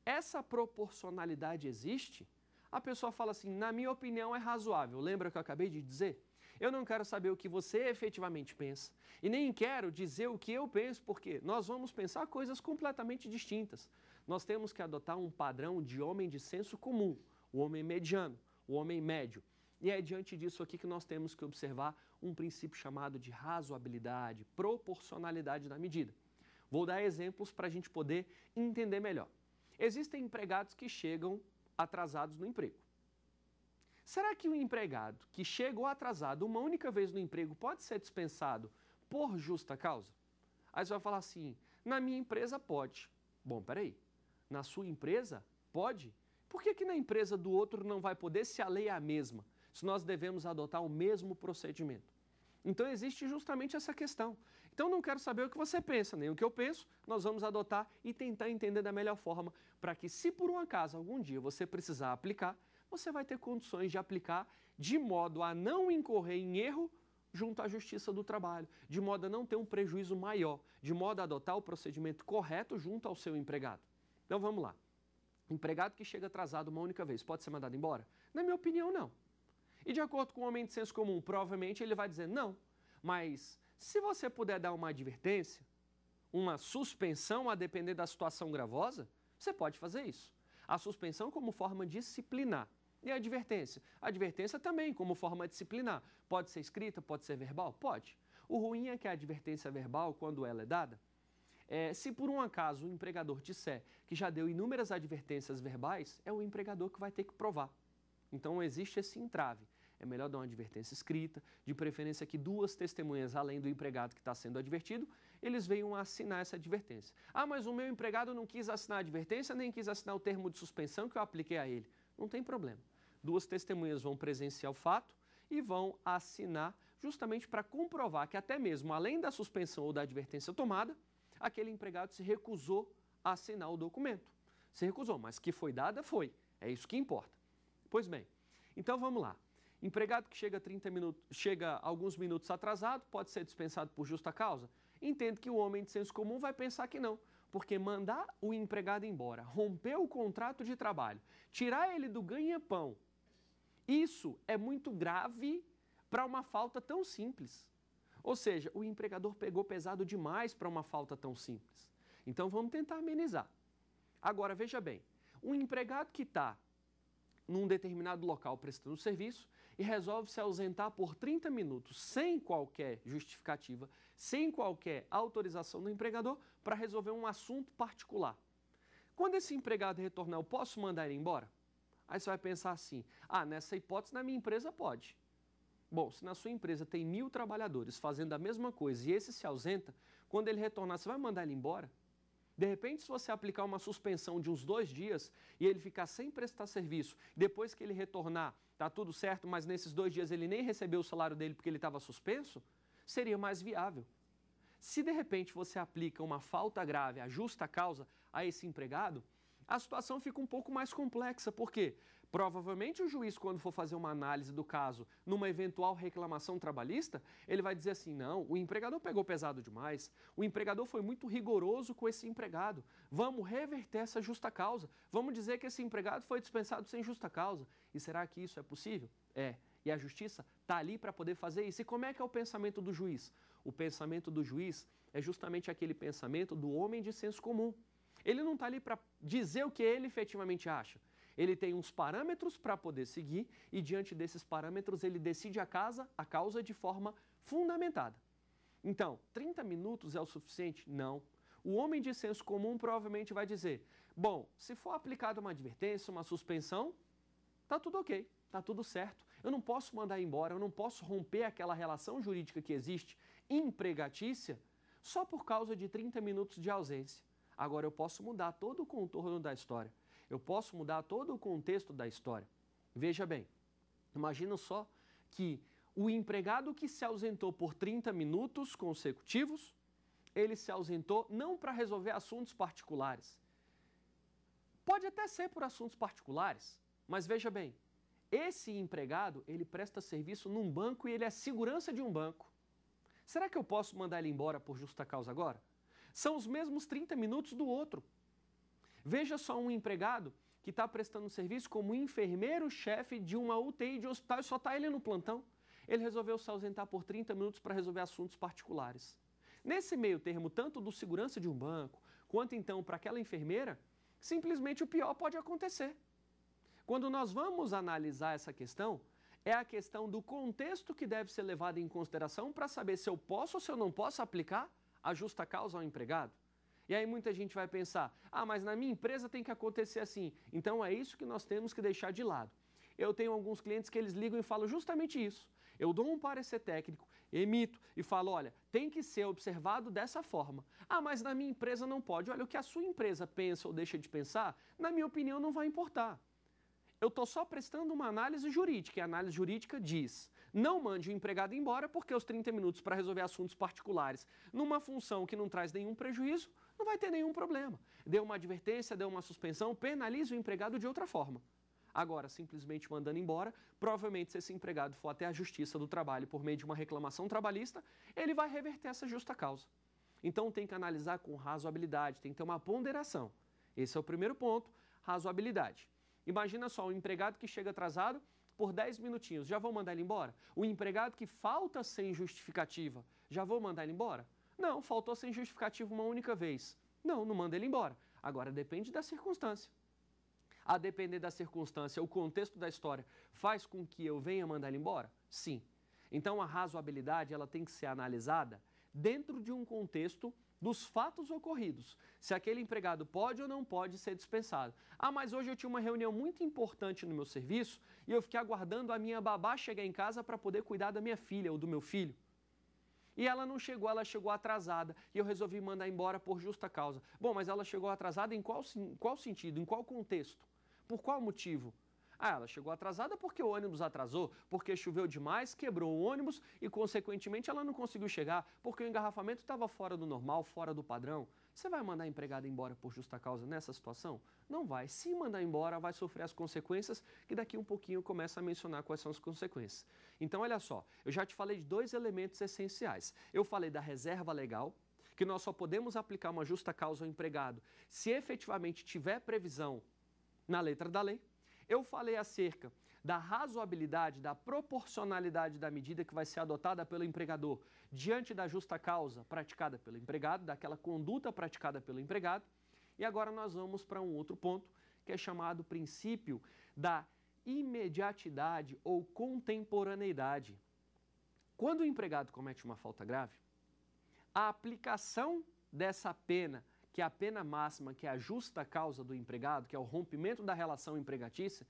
Essa proporcionalidade existe? A pessoa fala assim: "Na minha opinião é razoável". Lembra que eu acabei de dizer? Eu não quero saber o que você efetivamente pensa e nem quero dizer o que eu penso, porque nós vamos pensar coisas completamente distintas. Nós temos que adotar um padrão de homem de senso comum, o homem mediano o homem médio. E é diante disso aqui que nós temos que observar um princípio chamado de razoabilidade, proporcionalidade da medida. Vou dar exemplos para a gente poder entender melhor. Existem empregados que chegam atrasados no emprego. Será que o um empregado que chegou atrasado uma única vez no emprego pode ser dispensado por justa causa? Aí você vai falar assim: na minha empresa pode. Bom, peraí. Na sua empresa pode? Por que, que na empresa do outro não vai poder se a lei é a mesma? Se nós devemos adotar o mesmo procedimento. Então existe justamente essa questão. Então não quero saber o que você pensa, nem o que eu penso, nós vamos adotar e tentar entender da melhor forma para que, se por um acaso algum dia você precisar aplicar, você vai ter condições de aplicar de modo a não incorrer em erro junto à Justiça do Trabalho, de modo a não ter um prejuízo maior, de modo a adotar o procedimento correto junto ao seu empregado. Então vamos lá. Empregado que chega atrasado uma única vez pode ser mandado embora? Na minha opinião, não. E de acordo com o homem de senso comum, provavelmente ele vai dizer não. Mas se você puder dar uma advertência, uma suspensão a depender da situação gravosa, você pode fazer isso. A suspensão como forma disciplinar. E a advertência? A advertência também como forma disciplinar. Pode ser escrita, pode ser verbal? Pode. O ruim é que a advertência verbal, quando ela é dada, é, se por um acaso o empregador disser que já deu inúmeras advertências verbais, é o empregador que vai ter que provar. Então existe esse entrave. É melhor dar uma advertência escrita, de preferência que duas testemunhas, além do empregado que está sendo advertido, eles venham assinar essa advertência. Ah, mas o meu empregado não quis assinar a advertência, nem quis assinar o termo de suspensão que eu apliquei a ele. Não tem problema. Duas testemunhas vão presenciar o fato e vão assinar justamente para comprovar que até mesmo além da suspensão ou da advertência tomada, aquele empregado se recusou a assinar o documento. Se recusou, mas que foi dada, foi. É isso que importa. Pois bem, então vamos lá. Empregado que chega, 30 minutos, chega alguns minutos atrasado pode ser dispensado por justa causa? Entendo que o homem de senso comum vai pensar que não, porque mandar o empregado embora, romper o contrato de trabalho, tirar ele do ganha-pão, isso é muito grave para uma falta tão simples. Ou seja, o empregador pegou pesado demais para uma falta tão simples. Então vamos tentar amenizar. Agora, veja bem: um empregado que está num determinado local prestando serviço e resolve se ausentar por 30 minutos sem qualquer justificativa, sem qualquer autorização do empregador para resolver um assunto particular. Quando esse empregado retornar, eu posso mandar ele embora? Aí você vai pensar assim: ah, nessa hipótese, na minha empresa pode. Bom, se na sua empresa tem mil trabalhadores fazendo a mesma coisa e esse se ausenta, quando ele retornar, você vai mandar ele embora? De repente, se você aplicar uma suspensão de uns dois dias e ele ficar sem prestar serviço, depois que ele retornar, tá tudo certo, mas nesses dois dias ele nem recebeu o salário dele porque ele estava suspenso, seria mais viável. Se de repente você aplica uma falta grave, a justa causa a esse empregado, a situação fica um pouco mais complexa, porque Provavelmente o juiz, quando for fazer uma análise do caso numa eventual reclamação trabalhista, ele vai dizer assim: não, o empregador pegou pesado demais, o empregador foi muito rigoroso com esse empregado. Vamos reverter essa justa causa. Vamos dizer que esse empregado foi dispensado sem justa causa. E será que isso é possível? É. E a justiça está ali para poder fazer isso. E como é que é o pensamento do juiz? O pensamento do juiz é justamente aquele pensamento do homem de senso comum. Ele não está ali para dizer o que ele efetivamente acha. Ele tem uns parâmetros para poder seguir e, diante desses parâmetros, ele decide a, casa, a causa de forma fundamentada. Então, 30 minutos é o suficiente? Não. O homem de senso comum provavelmente vai dizer: bom, se for aplicada uma advertência, uma suspensão, tá tudo ok, tá tudo certo. Eu não posso mandar embora, eu não posso romper aquela relação jurídica que existe empregatícia só por causa de 30 minutos de ausência. Agora eu posso mudar todo o contorno da história. Eu posso mudar todo o contexto da história. Veja bem, imagina só que o empregado que se ausentou por 30 minutos consecutivos, ele se ausentou não para resolver assuntos particulares. Pode até ser por assuntos particulares, mas veja bem, esse empregado, ele presta serviço num banco e ele é segurança de um banco. Será que eu posso mandar ele embora por justa causa agora? São os mesmos 30 minutos do outro. Veja só um empregado que está prestando serviço como enfermeiro-chefe de uma UTI de hospital e só está ele no plantão. Ele resolveu se ausentar por 30 minutos para resolver assuntos particulares. Nesse meio termo, tanto do segurança de um banco, quanto então para aquela enfermeira, simplesmente o pior pode acontecer. Quando nós vamos analisar essa questão, é a questão do contexto que deve ser levado em consideração para saber se eu posso ou se eu não posso aplicar a justa causa ao empregado. E aí muita gente vai pensar: ah, mas na minha empresa tem que acontecer assim. Então é isso que nós temos que deixar de lado. Eu tenho alguns clientes que eles ligam e falam justamente isso. Eu dou um parecer técnico, emito e falo: olha, tem que ser observado dessa forma. Ah, mas na minha empresa não pode. Olha, o que a sua empresa pensa ou deixa de pensar, na minha opinião, não vai importar. Eu estou só prestando uma análise jurídica, e a análise jurídica diz: não mande o empregado embora porque os 30 minutos para resolver assuntos particulares numa função que não traz nenhum prejuízo não vai ter nenhum problema. Deu uma advertência, deu uma suspensão, penaliza o empregado de outra forma. Agora, simplesmente mandando embora, provavelmente, se esse empregado for até a Justiça do Trabalho por meio de uma reclamação trabalhista, ele vai reverter essa justa causa. Então, tem que analisar com razoabilidade, tem que ter uma ponderação. Esse é o primeiro ponto, razoabilidade. Imagina só, um empregado que chega atrasado por 10 minutinhos, já vou mandar ele embora? O empregado que falta sem justificativa, já vou mandar ele embora? Não, faltou sem justificativo uma única vez. Não, não manda ele embora. Agora depende da circunstância. A depender da circunstância, o contexto da história faz com que eu venha mandar ele embora? Sim. Então a razoabilidade ela tem que ser analisada dentro de um contexto dos fatos ocorridos, se aquele empregado pode ou não pode ser dispensado. Ah, mas hoje eu tinha uma reunião muito importante no meu serviço e eu fiquei aguardando a minha babá chegar em casa para poder cuidar da minha filha ou do meu filho. E ela não chegou, ela chegou atrasada. E eu resolvi mandar embora por justa causa. Bom, mas ela chegou atrasada em qual, em qual sentido? Em qual contexto? Por qual motivo? Ah, ela chegou atrasada porque o ônibus atrasou, porque choveu demais, quebrou o ônibus e, consequentemente, ela não conseguiu chegar porque o engarrafamento estava fora do normal, fora do padrão. Você vai mandar a empregada embora por justa causa nessa situação? Não vai. Se mandar embora, vai sofrer as consequências, que daqui um pouquinho começa a mencionar quais são as consequências. Então, olha só, eu já te falei de dois elementos essenciais. Eu falei da reserva legal, que nós só podemos aplicar uma justa causa ao empregado se efetivamente tiver previsão na letra da lei. Eu falei acerca da razoabilidade, da proporcionalidade da medida que vai ser adotada pelo empregador diante da justa causa praticada pelo empregado, daquela conduta praticada pelo empregado. E agora nós vamos para um outro ponto, que é chamado princípio da imediatidade ou contemporaneidade. Quando o empregado comete uma falta grave, a aplicação dessa pena, que é a pena máxima, que é a justa causa do empregado, que é o rompimento da relação empregatícia,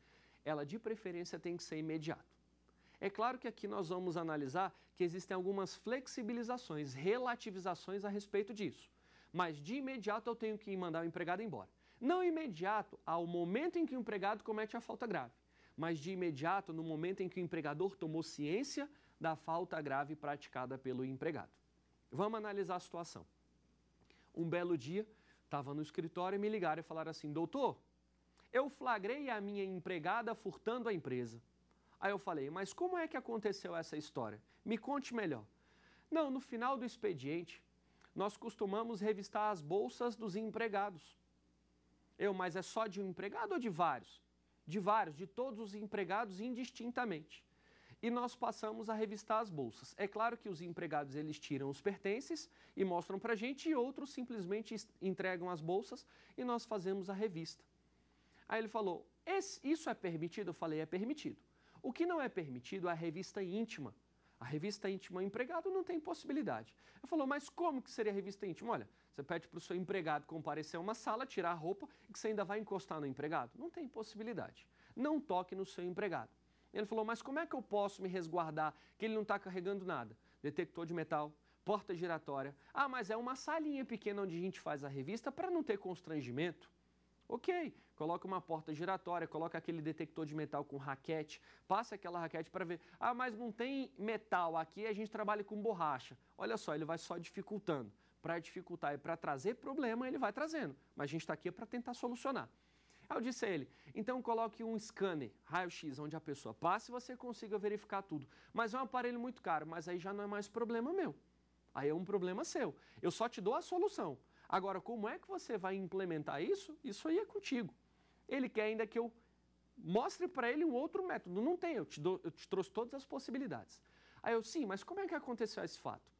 ela de preferência tem que ser imediato. É claro que aqui nós vamos analisar que existem algumas flexibilizações, relativizações a respeito disso. Mas de imediato eu tenho que mandar o empregado embora. Não imediato ao momento em que o empregado comete a falta grave, mas de imediato no momento em que o empregador tomou ciência da falta grave praticada pelo empregado. Vamos analisar a situação. Um belo dia, estava no escritório e me ligaram e falaram assim: doutor, eu flagrei a minha empregada furtando a empresa. Aí eu falei, mas como é que aconteceu essa história? Me conte melhor. Não, no final do expediente, nós costumamos revistar as bolsas dos empregados. Eu, mas é só de um empregado ou de vários? De vários, de todos os empregados indistintamente. E nós passamos a revistar as bolsas. É claro que os empregados eles tiram os pertences e mostram para a gente, e outros simplesmente entregam as bolsas e nós fazemos a revista. Aí ele falou: Isso é permitido? Eu falei: É permitido. O que não é permitido é a revista íntima. A revista íntima empregado não tem possibilidade. Ele falou, mas como que seria a revista íntima? Olha, você pede para o seu empregado comparecer a uma sala, tirar a roupa e que você ainda vai encostar no empregado? Não tem possibilidade. Não toque no seu empregado. Ele falou, mas como é que eu posso me resguardar que ele não está carregando nada? Detector de metal, porta giratória. Ah, mas é uma salinha pequena onde a gente faz a revista para não ter constrangimento. Ok, coloca uma porta giratória, coloca aquele detector de metal com raquete, passa aquela raquete para ver, ah, mas não tem metal aqui, a gente trabalha com borracha. Olha só, ele vai só dificultando. Para dificultar e para trazer problema, ele vai trazendo, mas a gente está aqui para tentar solucionar. Aí eu disse a ele: então coloque um scanner, raio-x, onde a pessoa passa e você consiga verificar tudo. Mas é um aparelho muito caro, mas aí já não é mais problema meu. Aí é um problema seu. Eu só te dou a solução. Agora, como é que você vai implementar isso? Isso aí é contigo ele quer ainda que eu mostre para ele um outro método. Não tem, eu te, dou, eu te trouxe todas as possibilidades. Aí eu, sim, mas como é que aconteceu esse fato?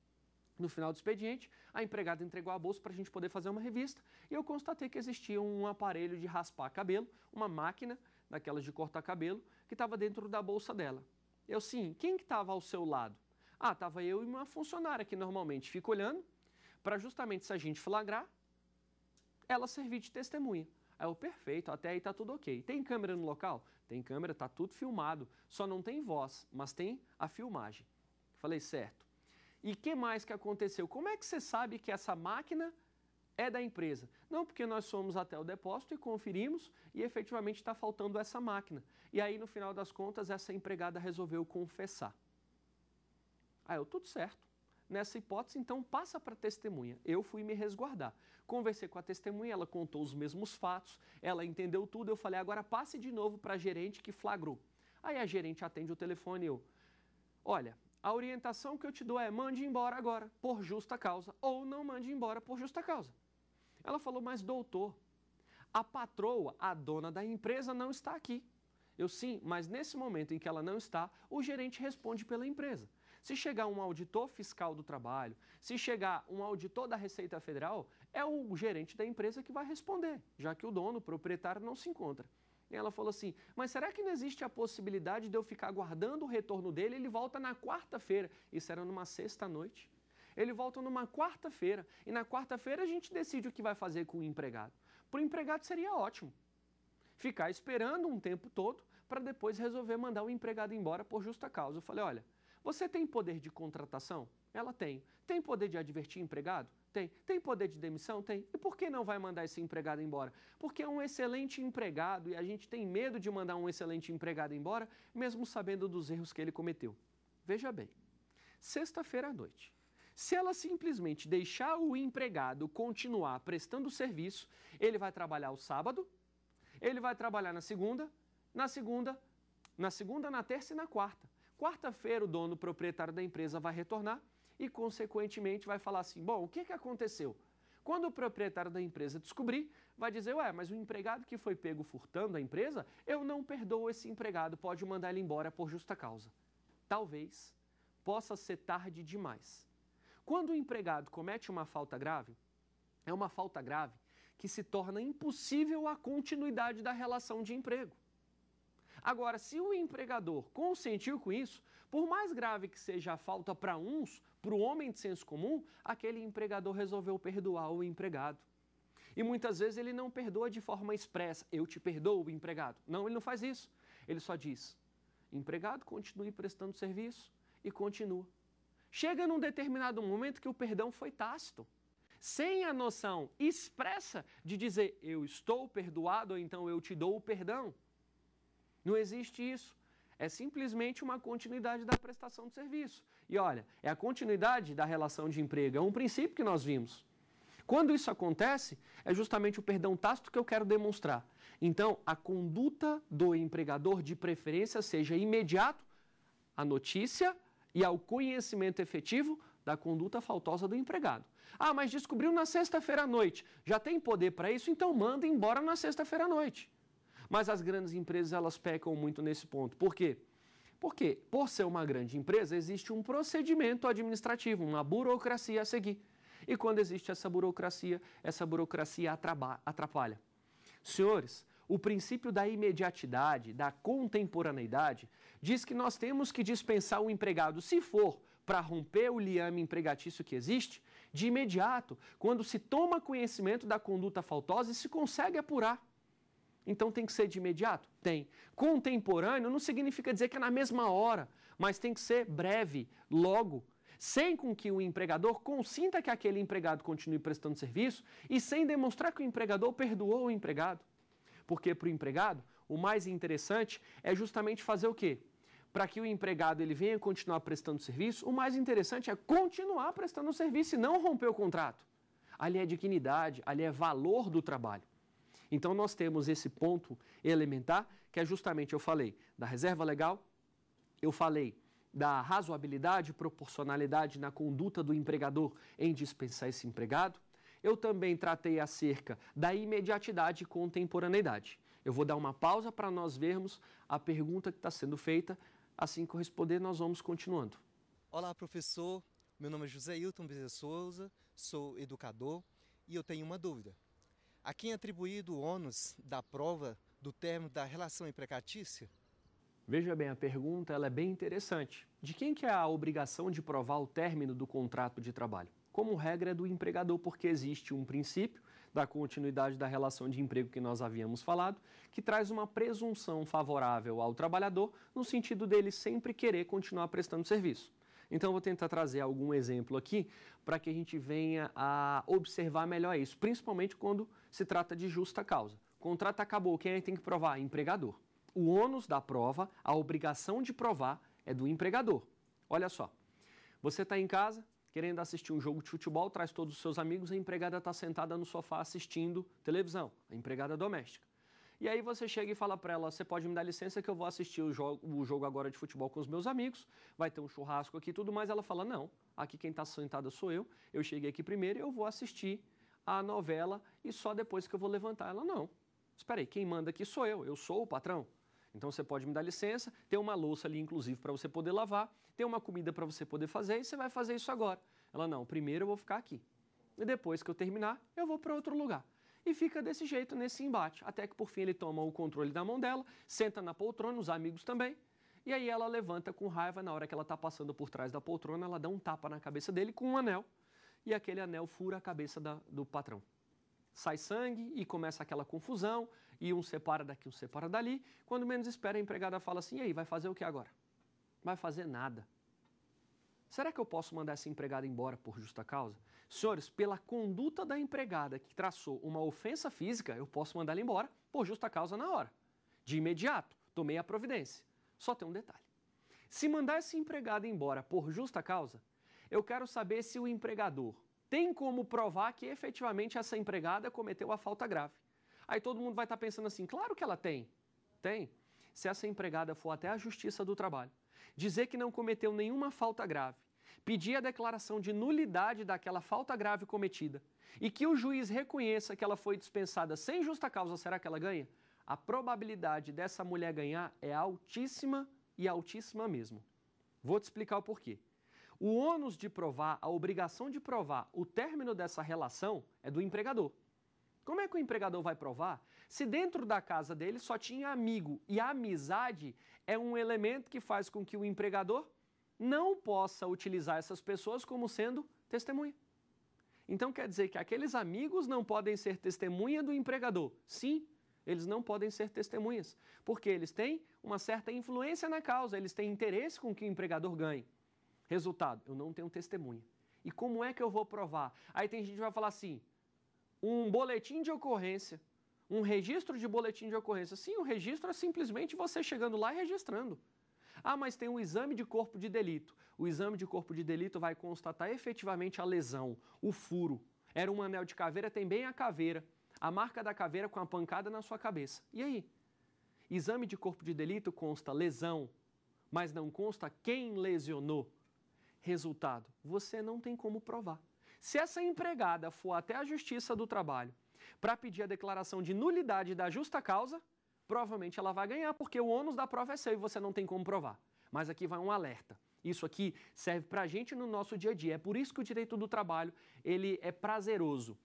No final do expediente, a empregada entregou a bolsa para a gente poder fazer uma revista e eu constatei que existia um aparelho de raspar cabelo, uma máquina daquelas de cortar cabelo, que estava dentro da bolsa dela. Eu, sim, quem que estava ao seu lado? Ah, estava eu e uma funcionária que normalmente fica olhando para justamente se a gente flagrar, ela servir de testemunha. Aí é eu, perfeito, até aí tá tudo ok. Tem câmera no local? Tem câmera, tá tudo filmado, só não tem voz, mas tem a filmagem. Falei, certo. E que mais que aconteceu? Como é que você sabe que essa máquina é da empresa? Não, porque nós fomos até o depósito e conferimos e efetivamente está faltando essa máquina. E aí, no final das contas, essa empregada resolveu confessar. Aí eu, tudo certo. Nessa hipótese, então, passa para a testemunha. Eu fui me resguardar. Conversei com a testemunha, ela contou os mesmos fatos, ela entendeu tudo. Eu falei, agora passe de novo para a gerente que flagrou. Aí a gerente atende o telefone e eu, olha, a orientação que eu te dou é mande embora agora, por justa causa, ou não mande embora por justa causa. Ela falou, mas doutor, a patroa, a dona da empresa, não está aqui. Eu sim, mas nesse momento em que ela não está, o gerente responde pela empresa. Se chegar um auditor fiscal do trabalho, se chegar um auditor da Receita Federal, é o gerente da empresa que vai responder, já que o dono, o proprietário, não se encontra. E ela falou assim: Mas será que não existe a possibilidade de eu ficar aguardando o retorno dele? Ele volta na quarta-feira. Isso era numa sexta-noite. Ele volta numa quarta-feira. E na quarta-feira a gente decide o que vai fazer com o empregado. Para o empregado seria ótimo. Ficar esperando um tempo todo para depois resolver mandar o empregado embora por justa causa. Eu falei: Olha, você tem poder de contratação? Ela tem. Tem poder de advertir empregado? Tem. Tem poder de demissão? Tem. E por que não vai mandar esse empregado embora? Porque é um excelente empregado e a gente tem medo de mandar um excelente empregado embora, mesmo sabendo dos erros que ele cometeu. Veja bem, sexta-feira à noite, se ela simplesmente deixar o empregado continuar prestando serviço, ele vai trabalhar o sábado, ele vai trabalhar na segunda, na segunda, na segunda, na terça e na quarta. Quarta-feira, o dono proprietário da empresa vai retornar e, consequentemente, vai falar assim: bom, o que, que aconteceu? Quando o proprietário da empresa descobrir, vai dizer: Ué, mas o empregado que foi pego furtando a empresa, eu não perdoo esse empregado, pode mandar ele embora por justa causa. Talvez possa ser tarde demais. Quando o empregado comete uma falta grave, é uma falta grave que se torna impossível a continuidade da relação de emprego. Agora, se o empregador consentiu com isso, por mais grave que seja a falta para uns, para o homem de senso comum, aquele empregador resolveu perdoar o empregado. E muitas vezes ele não perdoa de forma expressa, eu te perdoo, empregado. Não, ele não faz isso. Ele só diz: empregado, continue prestando serviço e continua. Chega num determinado momento que o perdão foi tácito, sem a noção expressa de dizer eu estou perdoado ou então eu te dou o perdão. Não existe isso. É simplesmente uma continuidade da prestação de serviço. E olha, é a continuidade da relação de emprego, é um princípio que nós vimos. Quando isso acontece, é justamente o perdão tácito que eu quero demonstrar. Então, a conduta do empregador de preferência seja imediato à notícia e ao conhecimento efetivo da conduta faltosa do empregado. Ah, mas descobriu na sexta-feira à noite. Já tem poder para isso? Então manda embora na sexta-feira à noite. Mas as grandes empresas elas pecam muito nesse ponto. Por quê? Porque, por ser uma grande empresa, existe um procedimento administrativo, uma burocracia a seguir. E quando existe essa burocracia, essa burocracia atrapalha. Senhores, o princípio da imediatidade, da contemporaneidade, diz que nós temos que dispensar o empregado, se for para romper o liame empregatício que existe, de imediato, quando se toma conhecimento da conduta faltosa e se consegue apurar. Então tem que ser de imediato? Tem. Contemporâneo não significa dizer que é na mesma hora, mas tem que ser breve, logo, sem com que o empregador consinta que aquele empregado continue prestando serviço e sem demonstrar que o empregador perdoou o empregado. Porque para o empregado, o mais interessante é justamente fazer o quê? Para que o empregado ele venha continuar prestando serviço, o mais interessante é continuar prestando serviço e não romper o contrato. Ali é dignidade, ali é valor do trabalho. Então nós temos esse ponto elementar, que é justamente eu falei da reserva legal, eu falei da razoabilidade e proporcionalidade na conduta do empregador em dispensar esse empregado. Eu também tratei acerca da imediatidade e contemporaneidade. Eu vou dar uma pausa para nós vermos a pergunta que está sendo feita. Assim que eu responder, nós vamos continuando. Olá, professor. Meu nome é José Hilton Bezerra Souza, sou educador e eu tenho uma dúvida. A quem é atribuído o ônus da prova do termo da relação emprecatícia? Veja bem, a pergunta ela é bem interessante. De quem que é a obrigação de provar o término do contrato de trabalho? Como regra é do empregador, porque existe um princípio da continuidade da relação de emprego que nós havíamos falado, que traz uma presunção favorável ao trabalhador no sentido dele sempre querer continuar prestando serviço. Então, eu vou tentar trazer algum exemplo aqui para que a gente venha a observar melhor isso, principalmente quando se trata de justa causa. O contrato acabou, quem é tem que provar? Empregador. O ônus da prova, a obrigação de provar é do empregador. Olha só, você está em casa, querendo assistir um jogo de futebol, traz todos os seus amigos, a empregada está sentada no sofá assistindo televisão, a empregada doméstica. E aí você chega e fala para ela: você pode me dar licença que eu vou assistir o jogo, o jogo agora de futebol com os meus amigos, vai ter um churrasco aqui e tudo mais. Ela fala: não, aqui quem está sentada sou eu, eu cheguei aqui primeiro, e eu vou assistir a novela e só depois que eu vou levantar. Ela: não, espera aí, quem manda aqui sou eu, eu sou o patrão. Então você pode me dar licença, tem uma louça ali inclusive para você poder lavar, tem uma comida para você poder fazer e você vai fazer isso agora. Ela: não, primeiro eu vou ficar aqui. E depois que eu terminar, eu vou para outro lugar e fica desse jeito nesse embate. Até que por fim ele toma o controle da mão dela, senta na poltrona, os amigos também. E aí ela levanta com raiva na hora que ela está passando por trás da poltrona, ela dá um tapa na cabeça dele com um anel. E aquele anel fura a cabeça da, do patrão. Sai sangue e começa aquela confusão, e um separa daqui, um separa dali. Quando menos espera, a empregada fala assim: e aí, vai fazer o que agora? Vai fazer nada. Será que eu posso mandar essa empregada embora por justa causa? Senhores, pela conduta da empregada que traçou uma ofensa física, eu posso mandar ela embora por justa causa na hora. De imediato, tomei a providência. Só tem um detalhe. Se mandar essa empregada embora por justa causa, eu quero saber se o empregador tem como provar que efetivamente essa empregada cometeu a falta grave. Aí todo mundo vai estar pensando assim: claro que ela tem. Tem. Se essa empregada for até a Justiça do Trabalho dizer que não cometeu nenhuma falta grave, pedir a declaração de nulidade daquela falta grave cometida e que o juiz reconheça que ela foi dispensada sem justa causa, será que ela ganha? A probabilidade dessa mulher ganhar é altíssima e altíssima mesmo. Vou te explicar o porquê. O ônus de provar, a obrigação de provar o término dessa relação é do empregador. Como é que o empregador vai provar se dentro da casa dele só tinha amigo e a amizade é um elemento que faz com que o empregador não possa utilizar essas pessoas como sendo testemunha. Então quer dizer que aqueles amigos não podem ser testemunha do empregador. Sim, eles não podem ser testemunhas, porque eles têm uma certa influência na causa, eles têm interesse com que o empregador ganhe. Resultado, eu não tenho testemunha. E como é que eu vou provar? Aí tem gente que vai falar assim: um boletim de ocorrência um registro de boletim de ocorrência. Sim, o um registro é simplesmente você chegando lá e registrando. Ah, mas tem um exame de corpo de delito. O exame de corpo de delito vai constatar efetivamente a lesão, o furo. Era um anel de caveira, tem bem a caveira. A marca da caveira com a pancada na sua cabeça. E aí? Exame de corpo de delito consta lesão, mas não consta quem lesionou. Resultado: você não tem como provar. Se essa empregada for até a Justiça do Trabalho para pedir a declaração de nulidade da justa causa, provavelmente ela vai ganhar, porque o ônus da prova é seu e você não tem como provar. Mas aqui vai um alerta. Isso aqui serve para a gente no nosso dia a dia. É por isso que o direito do trabalho ele é prazeroso.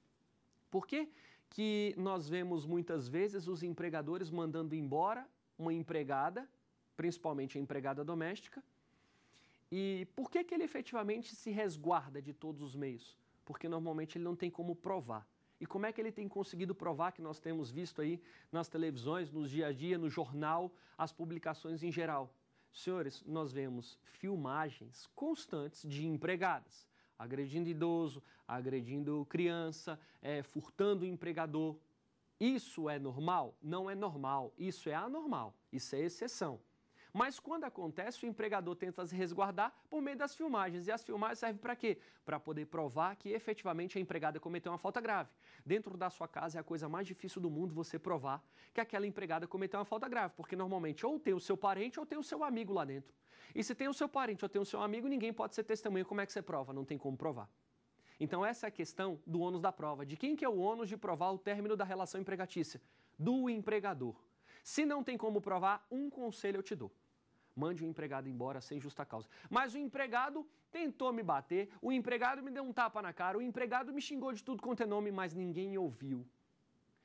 Por que nós vemos muitas vezes os empregadores mandando embora uma empregada, principalmente a empregada doméstica? E por que, que ele efetivamente se resguarda de todos os meios? Porque normalmente ele não tem como provar. E como é que ele tem conseguido provar que nós temos visto aí nas televisões, nos dia a dia, no jornal, as publicações em geral? Senhores, nós vemos filmagens constantes de empregadas agredindo idoso, agredindo criança, é, furtando o empregador. Isso é normal? Não é normal, isso é anormal, isso é exceção. Mas quando acontece, o empregador tenta se resguardar por meio das filmagens. E as filmagens servem para quê? Para poder provar que efetivamente a empregada cometeu uma falta grave. Dentro da sua casa é a coisa mais difícil do mundo você provar que aquela empregada cometeu uma falta grave, porque normalmente ou tem o seu parente ou tem o seu amigo lá dentro. E se tem o seu parente ou tem o seu amigo, ninguém pode ser testemunha. Como é que você prova? Não tem como provar. Então essa é a questão do ônus da prova. De quem que é o ônus de provar o término da relação empregatícia? Do empregador. Se não tem como provar, um conselho eu te dou mande o empregado embora sem justa causa. Mas o empregado tentou me bater, o empregado me deu um tapa na cara, o empregado me xingou de tudo quanto é nome, mas ninguém ouviu.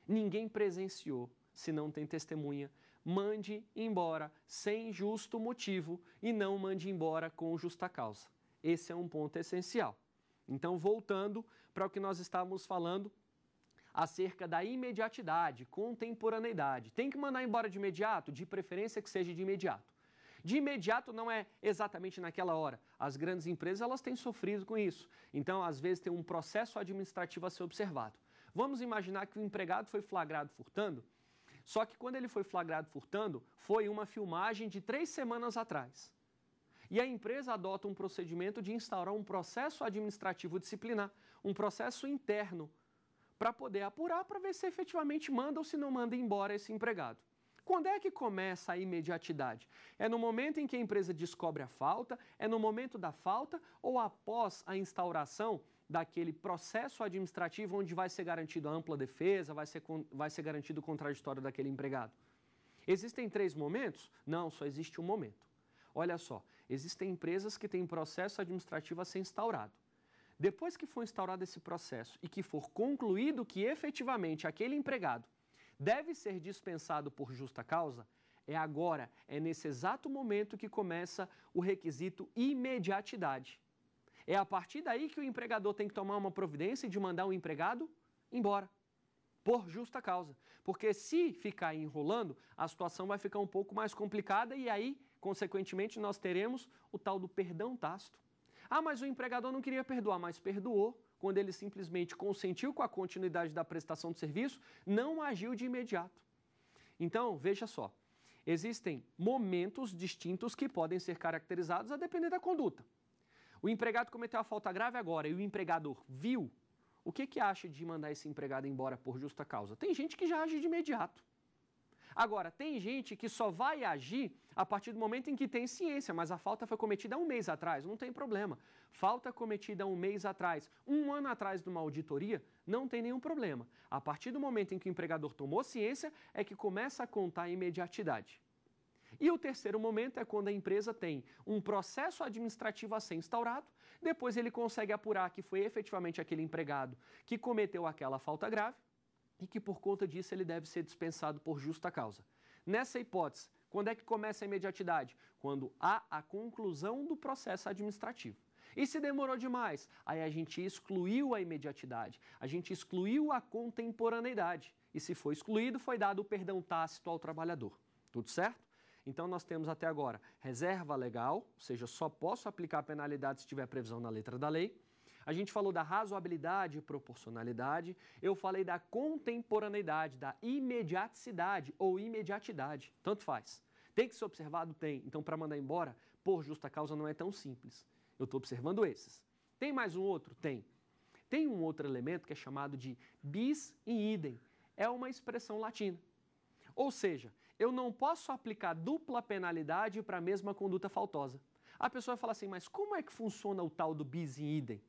Ninguém presenciou, se não tem testemunha. Mande embora sem justo motivo e não mande embora com justa causa. Esse é um ponto essencial. Então, voltando para o que nós estávamos falando acerca da imediatidade, contemporaneidade. Tem que mandar embora de imediato? De preferência que seja de imediato. De imediato não é exatamente naquela hora. As grandes empresas elas têm sofrido com isso. Então, às vezes tem um processo administrativo a ser observado. Vamos imaginar que o empregado foi flagrado furtando, só que quando ele foi flagrado furtando, foi uma filmagem de três semanas atrás. E a empresa adota um procedimento de instaurar um processo administrativo disciplinar, um processo interno, para poder apurar para ver se efetivamente manda ou se não manda embora esse empregado. Quando é que começa a imediatidade? É no momento em que a empresa descobre a falta? É no momento da falta ou após a instauração daquele processo administrativo onde vai ser garantido a ampla defesa, vai ser, vai ser garantido o contraditório daquele empregado? Existem três momentos? Não, só existe um momento. Olha só, existem empresas que têm processo administrativo a ser instaurado. Depois que for instaurado esse processo e que for concluído que efetivamente aquele empregado deve ser dispensado por justa causa, é agora, é nesse exato momento que começa o requisito imediatidade. É a partir daí que o empregador tem que tomar uma providência de mandar o um empregado embora, por justa causa. Porque se ficar enrolando, a situação vai ficar um pouco mais complicada e aí, consequentemente, nós teremos o tal do perdão tácito. Ah, mas o empregador não queria perdoar, mas perdoou quando ele simplesmente consentiu com a continuidade da prestação do serviço, não agiu de imediato. Então, veja só, existem momentos distintos que podem ser caracterizados a depender da conduta. O empregado cometeu a falta grave agora e o empregador viu, o que, que acha de mandar esse empregado embora por justa causa? Tem gente que já age de imediato. Agora, tem gente que só vai agir a partir do momento em que tem ciência, mas a falta foi cometida um mês atrás, não tem problema. Falta cometida um mês atrás, um ano atrás de uma auditoria, não tem nenhum problema. A partir do momento em que o empregador tomou ciência, é que começa a contar a imediatidade. E o terceiro momento é quando a empresa tem um processo administrativo a ser instaurado, depois ele consegue apurar que foi efetivamente aquele empregado que cometeu aquela falta grave, e que por conta disso ele deve ser dispensado por justa causa. Nessa hipótese, quando é que começa a imediatidade? Quando há a conclusão do processo administrativo. E se demorou demais? Aí a gente excluiu a imediatidade, a gente excluiu a contemporaneidade. E se foi excluído, foi dado o perdão tácito ao trabalhador. Tudo certo? Então nós temos até agora reserva legal, ou seja, só posso aplicar a penalidade se tiver previsão na letra da lei. A gente falou da razoabilidade e proporcionalidade, eu falei da contemporaneidade, da imediaticidade ou imediatidade, tanto faz. Tem que ser observado? Tem. Então, para mandar embora, por justa causa não é tão simples. Eu estou observando esses. Tem mais um outro? Tem. Tem um outro elemento que é chamado de bis in idem. É uma expressão latina. Ou seja, eu não posso aplicar dupla penalidade para a mesma conduta faltosa. A pessoa fala assim, mas como é que funciona o tal do bis in idem?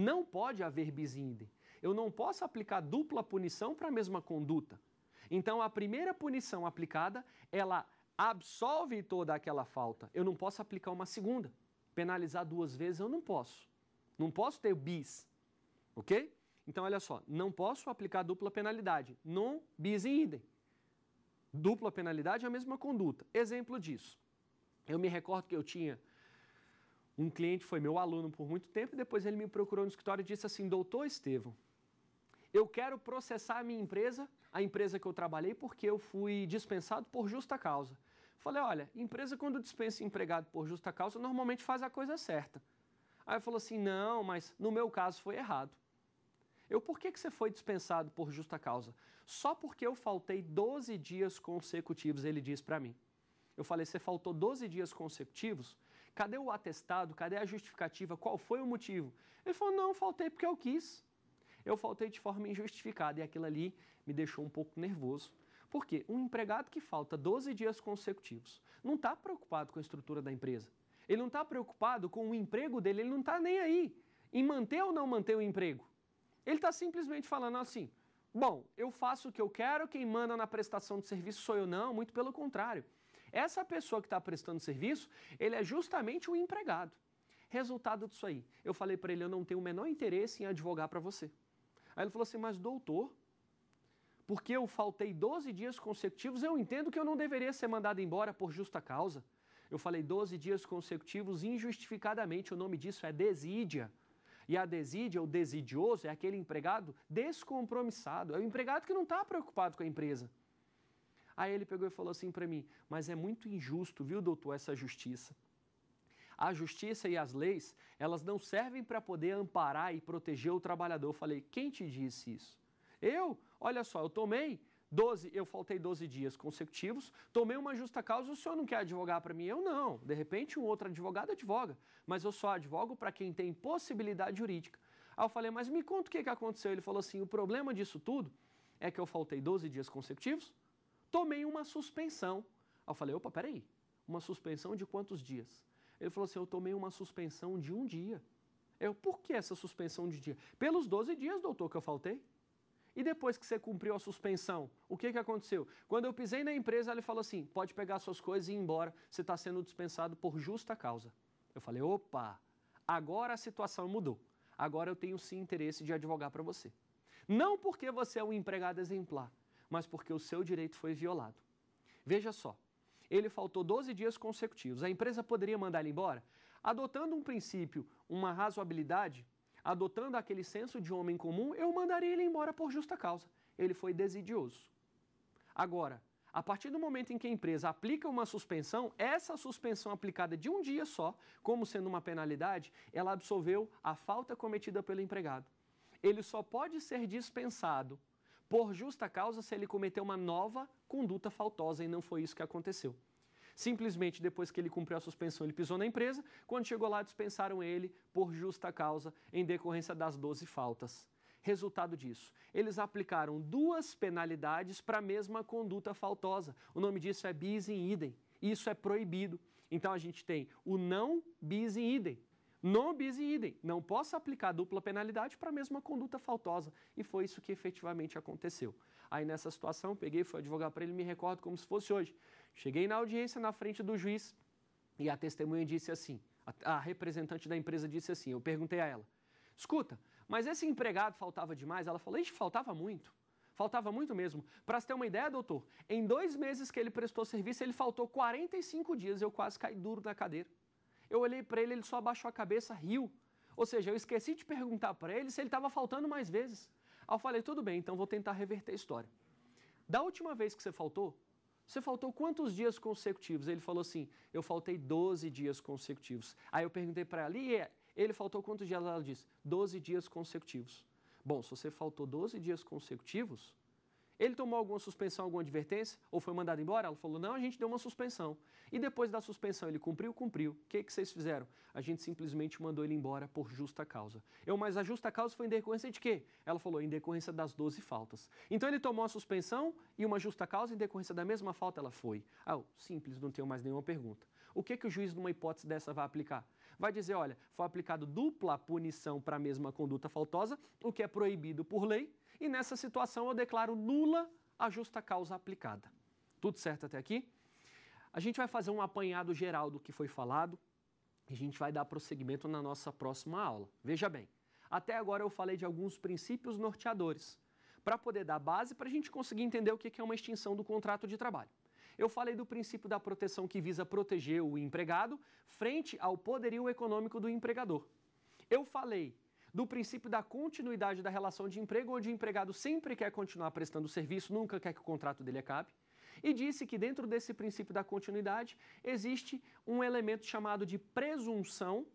Não pode haver bis idem. Eu não posso aplicar dupla punição para a mesma conduta. Então, a primeira punição aplicada, ela absolve toda aquela falta. Eu não posso aplicar uma segunda. Penalizar duas vezes eu não posso. Não posso ter bis. Ok? Então, olha só, não posso aplicar dupla penalidade. Não bis in idem. Dupla penalidade é a mesma conduta. Exemplo disso. Eu me recordo que eu tinha um cliente foi meu aluno por muito tempo e depois ele me procurou no escritório e disse assim: Doutor Estevam, eu quero processar a minha empresa, a empresa que eu trabalhei, porque eu fui dispensado por justa causa. Falei: Olha, empresa quando dispensa empregado por justa causa, normalmente faz a coisa certa. Aí ele falou assim: Não, mas no meu caso foi errado. Eu, por que, que você foi dispensado por justa causa? Só porque eu faltei 12 dias consecutivos, ele disse para mim. Eu falei: Você faltou 12 dias consecutivos? Cadê o atestado? Cadê a justificativa? Qual foi o motivo? Ele falou: não, faltei porque eu quis. Eu faltei de forma injustificada e aquilo ali me deixou um pouco nervoso. Porque um empregado que falta 12 dias consecutivos não está preocupado com a estrutura da empresa. Ele não está preocupado com o emprego dele, ele não está nem aí em manter ou não manter o emprego. Ele está simplesmente falando assim: bom, eu faço o que eu quero, quem manda na prestação de serviço sou eu, não, muito pelo contrário. Essa pessoa que está prestando serviço, ele é justamente um empregado. Resultado disso aí, eu falei para ele, eu não tenho o menor interesse em advogar para você. Aí ele falou assim, mas doutor, porque eu faltei 12 dias consecutivos, eu entendo que eu não deveria ser mandado embora por justa causa. Eu falei 12 dias consecutivos injustificadamente, o nome disso é desídia. E a desídia, o desidioso, é aquele empregado descompromissado, é o empregado que não está preocupado com a empresa. Aí ele pegou e falou assim para mim: Mas é muito injusto, viu, doutor, essa justiça. A justiça e as leis, elas não servem para poder amparar e proteger o trabalhador. Eu falei: Quem te disse isso? Eu? Olha só, eu tomei 12, eu faltei 12 dias consecutivos, tomei uma justa causa, o senhor não quer advogar para mim? Eu não. De repente, um outro advogado advoga, mas eu só advogo para quem tem possibilidade jurídica. Aí eu falei, mas me conta o que, que aconteceu. Ele falou assim: o problema disso tudo é que eu faltei 12 dias consecutivos, tomei uma suspensão. Aí eu falei, opa, peraí, uma suspensão de quantos dias? Ele falou assim, eu tomei uma suspensão de um dia. Eu, por que essa suspensão de dia? Pelos 12 dias, doutor, que eu faltei. E depois que você cumpriu a suspensão, o que, que aconteceu? Quando eu pisei na empresa, ele falou assim, pode pegar suas coisas e ir embora, você está sendo dispensado por justa causa. Eu falei, opa, agora a situação mudou. Agora eu tenho sim interesse de advogar para você. Não porque você é um empregado exemplar, mas porque o seu direito foi violado. Veja só, ele faltou 12 dias consecutivos. A empresa poderia mandar ele embora? Adotando um princípio, uma razoabilidade, adotando aquele senso de homem comum, eu mandaria ele embora por justa causa. Ele foi desidioso. Agora, a partir do momento em que a empresa aplica uma suspensão, essa suspensão aplicada de um dia só, como sendo uma penalidade, ela absolveu a falta cometida pelo empregado. Ele só pode ser dispensado por justa causa se ele cometeu uma nova conduta faltosa e não foi isso que aconteceu. Simplesmente depois que ele cumpriu a suspensão, ele pisou na empresa. Quando chegou lá, dispensaram ele por justa causa em decorrência das 12 faltas. Resultado disso, eles aplicaram duas penalidades para a mesma conduta faltosa. O nome disso é bis in idem. Isso é proibido. Então a gente tem o não bis in idem, Non bis idem, não posso aplicar dupla penalidade para a mesma conduta faltosa. E foi isso que efetivamente aconteceu. Aí nessa situação, peguei, fui advogar para ele, me recordo como se fosse hoje. Cheguei na audiência na frente do juiz e a testemunha disse assim, a, a representante da empresa disse assim, eu perguntei a ela, escuta, mas esse empregado faltava demais? Ela falou, ixi, faltava muito. Faltava muito mesmo. Para você ter uma ideia, doutor, em dois meses que ele prestou serviço, ele faltou 45 dias. Eu quase caí duro na cadeira. Eu olhei para ele, ele só abaixou a cabeça, riu. Ou seja, eu esqueci de perguntar para ele se ele estava faltando mais vezes. Aí eu falei, tudo bem, então vou tentar reverter a história. Da última vez que você faltou, você faltou quantos dias consecutivos? Ele falou assim, eu faltei 12 dias consecutivos. Aí eu perguntei para ela, e é? ele faltou quantos dias? Ela disse, 12 dias consecutivos. Bom, se você faltou 12 dias consecutivos, ele tomou alguma suspensão, alguma advertência? Ou foi mandado embora? Ela falou: não, a gente deu uma suspensão. E depois da suspensão, ele cumpriu? Cumpriu. O que, que vocês fizeram? A gente simplesmente mandou ele embora por justa causa. Eu, mas a justa causa foi em decorrência de quê? Ela falou: em decorrência das 12 faltas. Então ele tomou a suspensão e uma justa causa, em decorrência da mesma falta, ela foi. Ah, simples, não tenho mais nenhuma pergunta. O que, que o juiz, numa hipótese dessa, vai aplicar? Vai dizer: olha, foi aplicado dupla punição para a mesma conduta faltosa, o que é proibido por lei e nessa situação eu declaro nula a justa causa aplicada. Tudo certo até aqui? A gente vai fazer um apanhado geral do que foi falado e a gente vai dar prosseguimento na nossa próxima aula. Veja bem, até agora eu falei de alguns princípios norteadores para poder dar base para a gente conseguir entender o que é uma extinção do contrato de trabalho. Eu falei do princípio da proteção que visa proteger o empregado frente ao poderio econômico do empregador. Eu falei do princípio da continuidade da relação de emprego, onde o empregado sempre quer continuar prestando serviço, nunca quer que o contrato dele acabe, e disse que dentro desse princípio da continuidade existe um elemento chamado de presunção,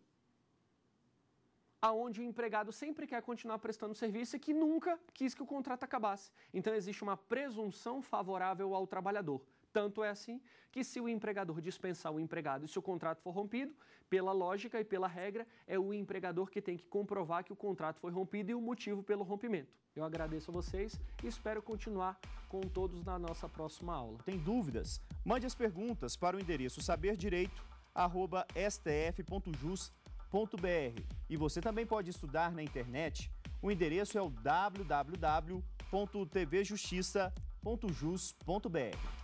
aonde o empregado sempre quer continuar prestando serviço e que nunca quis que o contrato acabasse. Então existe uma presunção favorável ao trabalhador. Tanto é assim que, se o empregador dispensar o empregado e se o contrato for rompido, pela lógica e pela regra, é o empregador que tem que comprovar que o contrato foi rompido e o motivo pelo rompimento. Eu agradeço a vocês e espero continuar com todos na nossa próxima aula. Tem dúvidas? Mande as perguntas para o endereço saberdireito@stf.jus.br. E você também pode estudar na internet. O endereço é o www.tvjustiça.jus.br.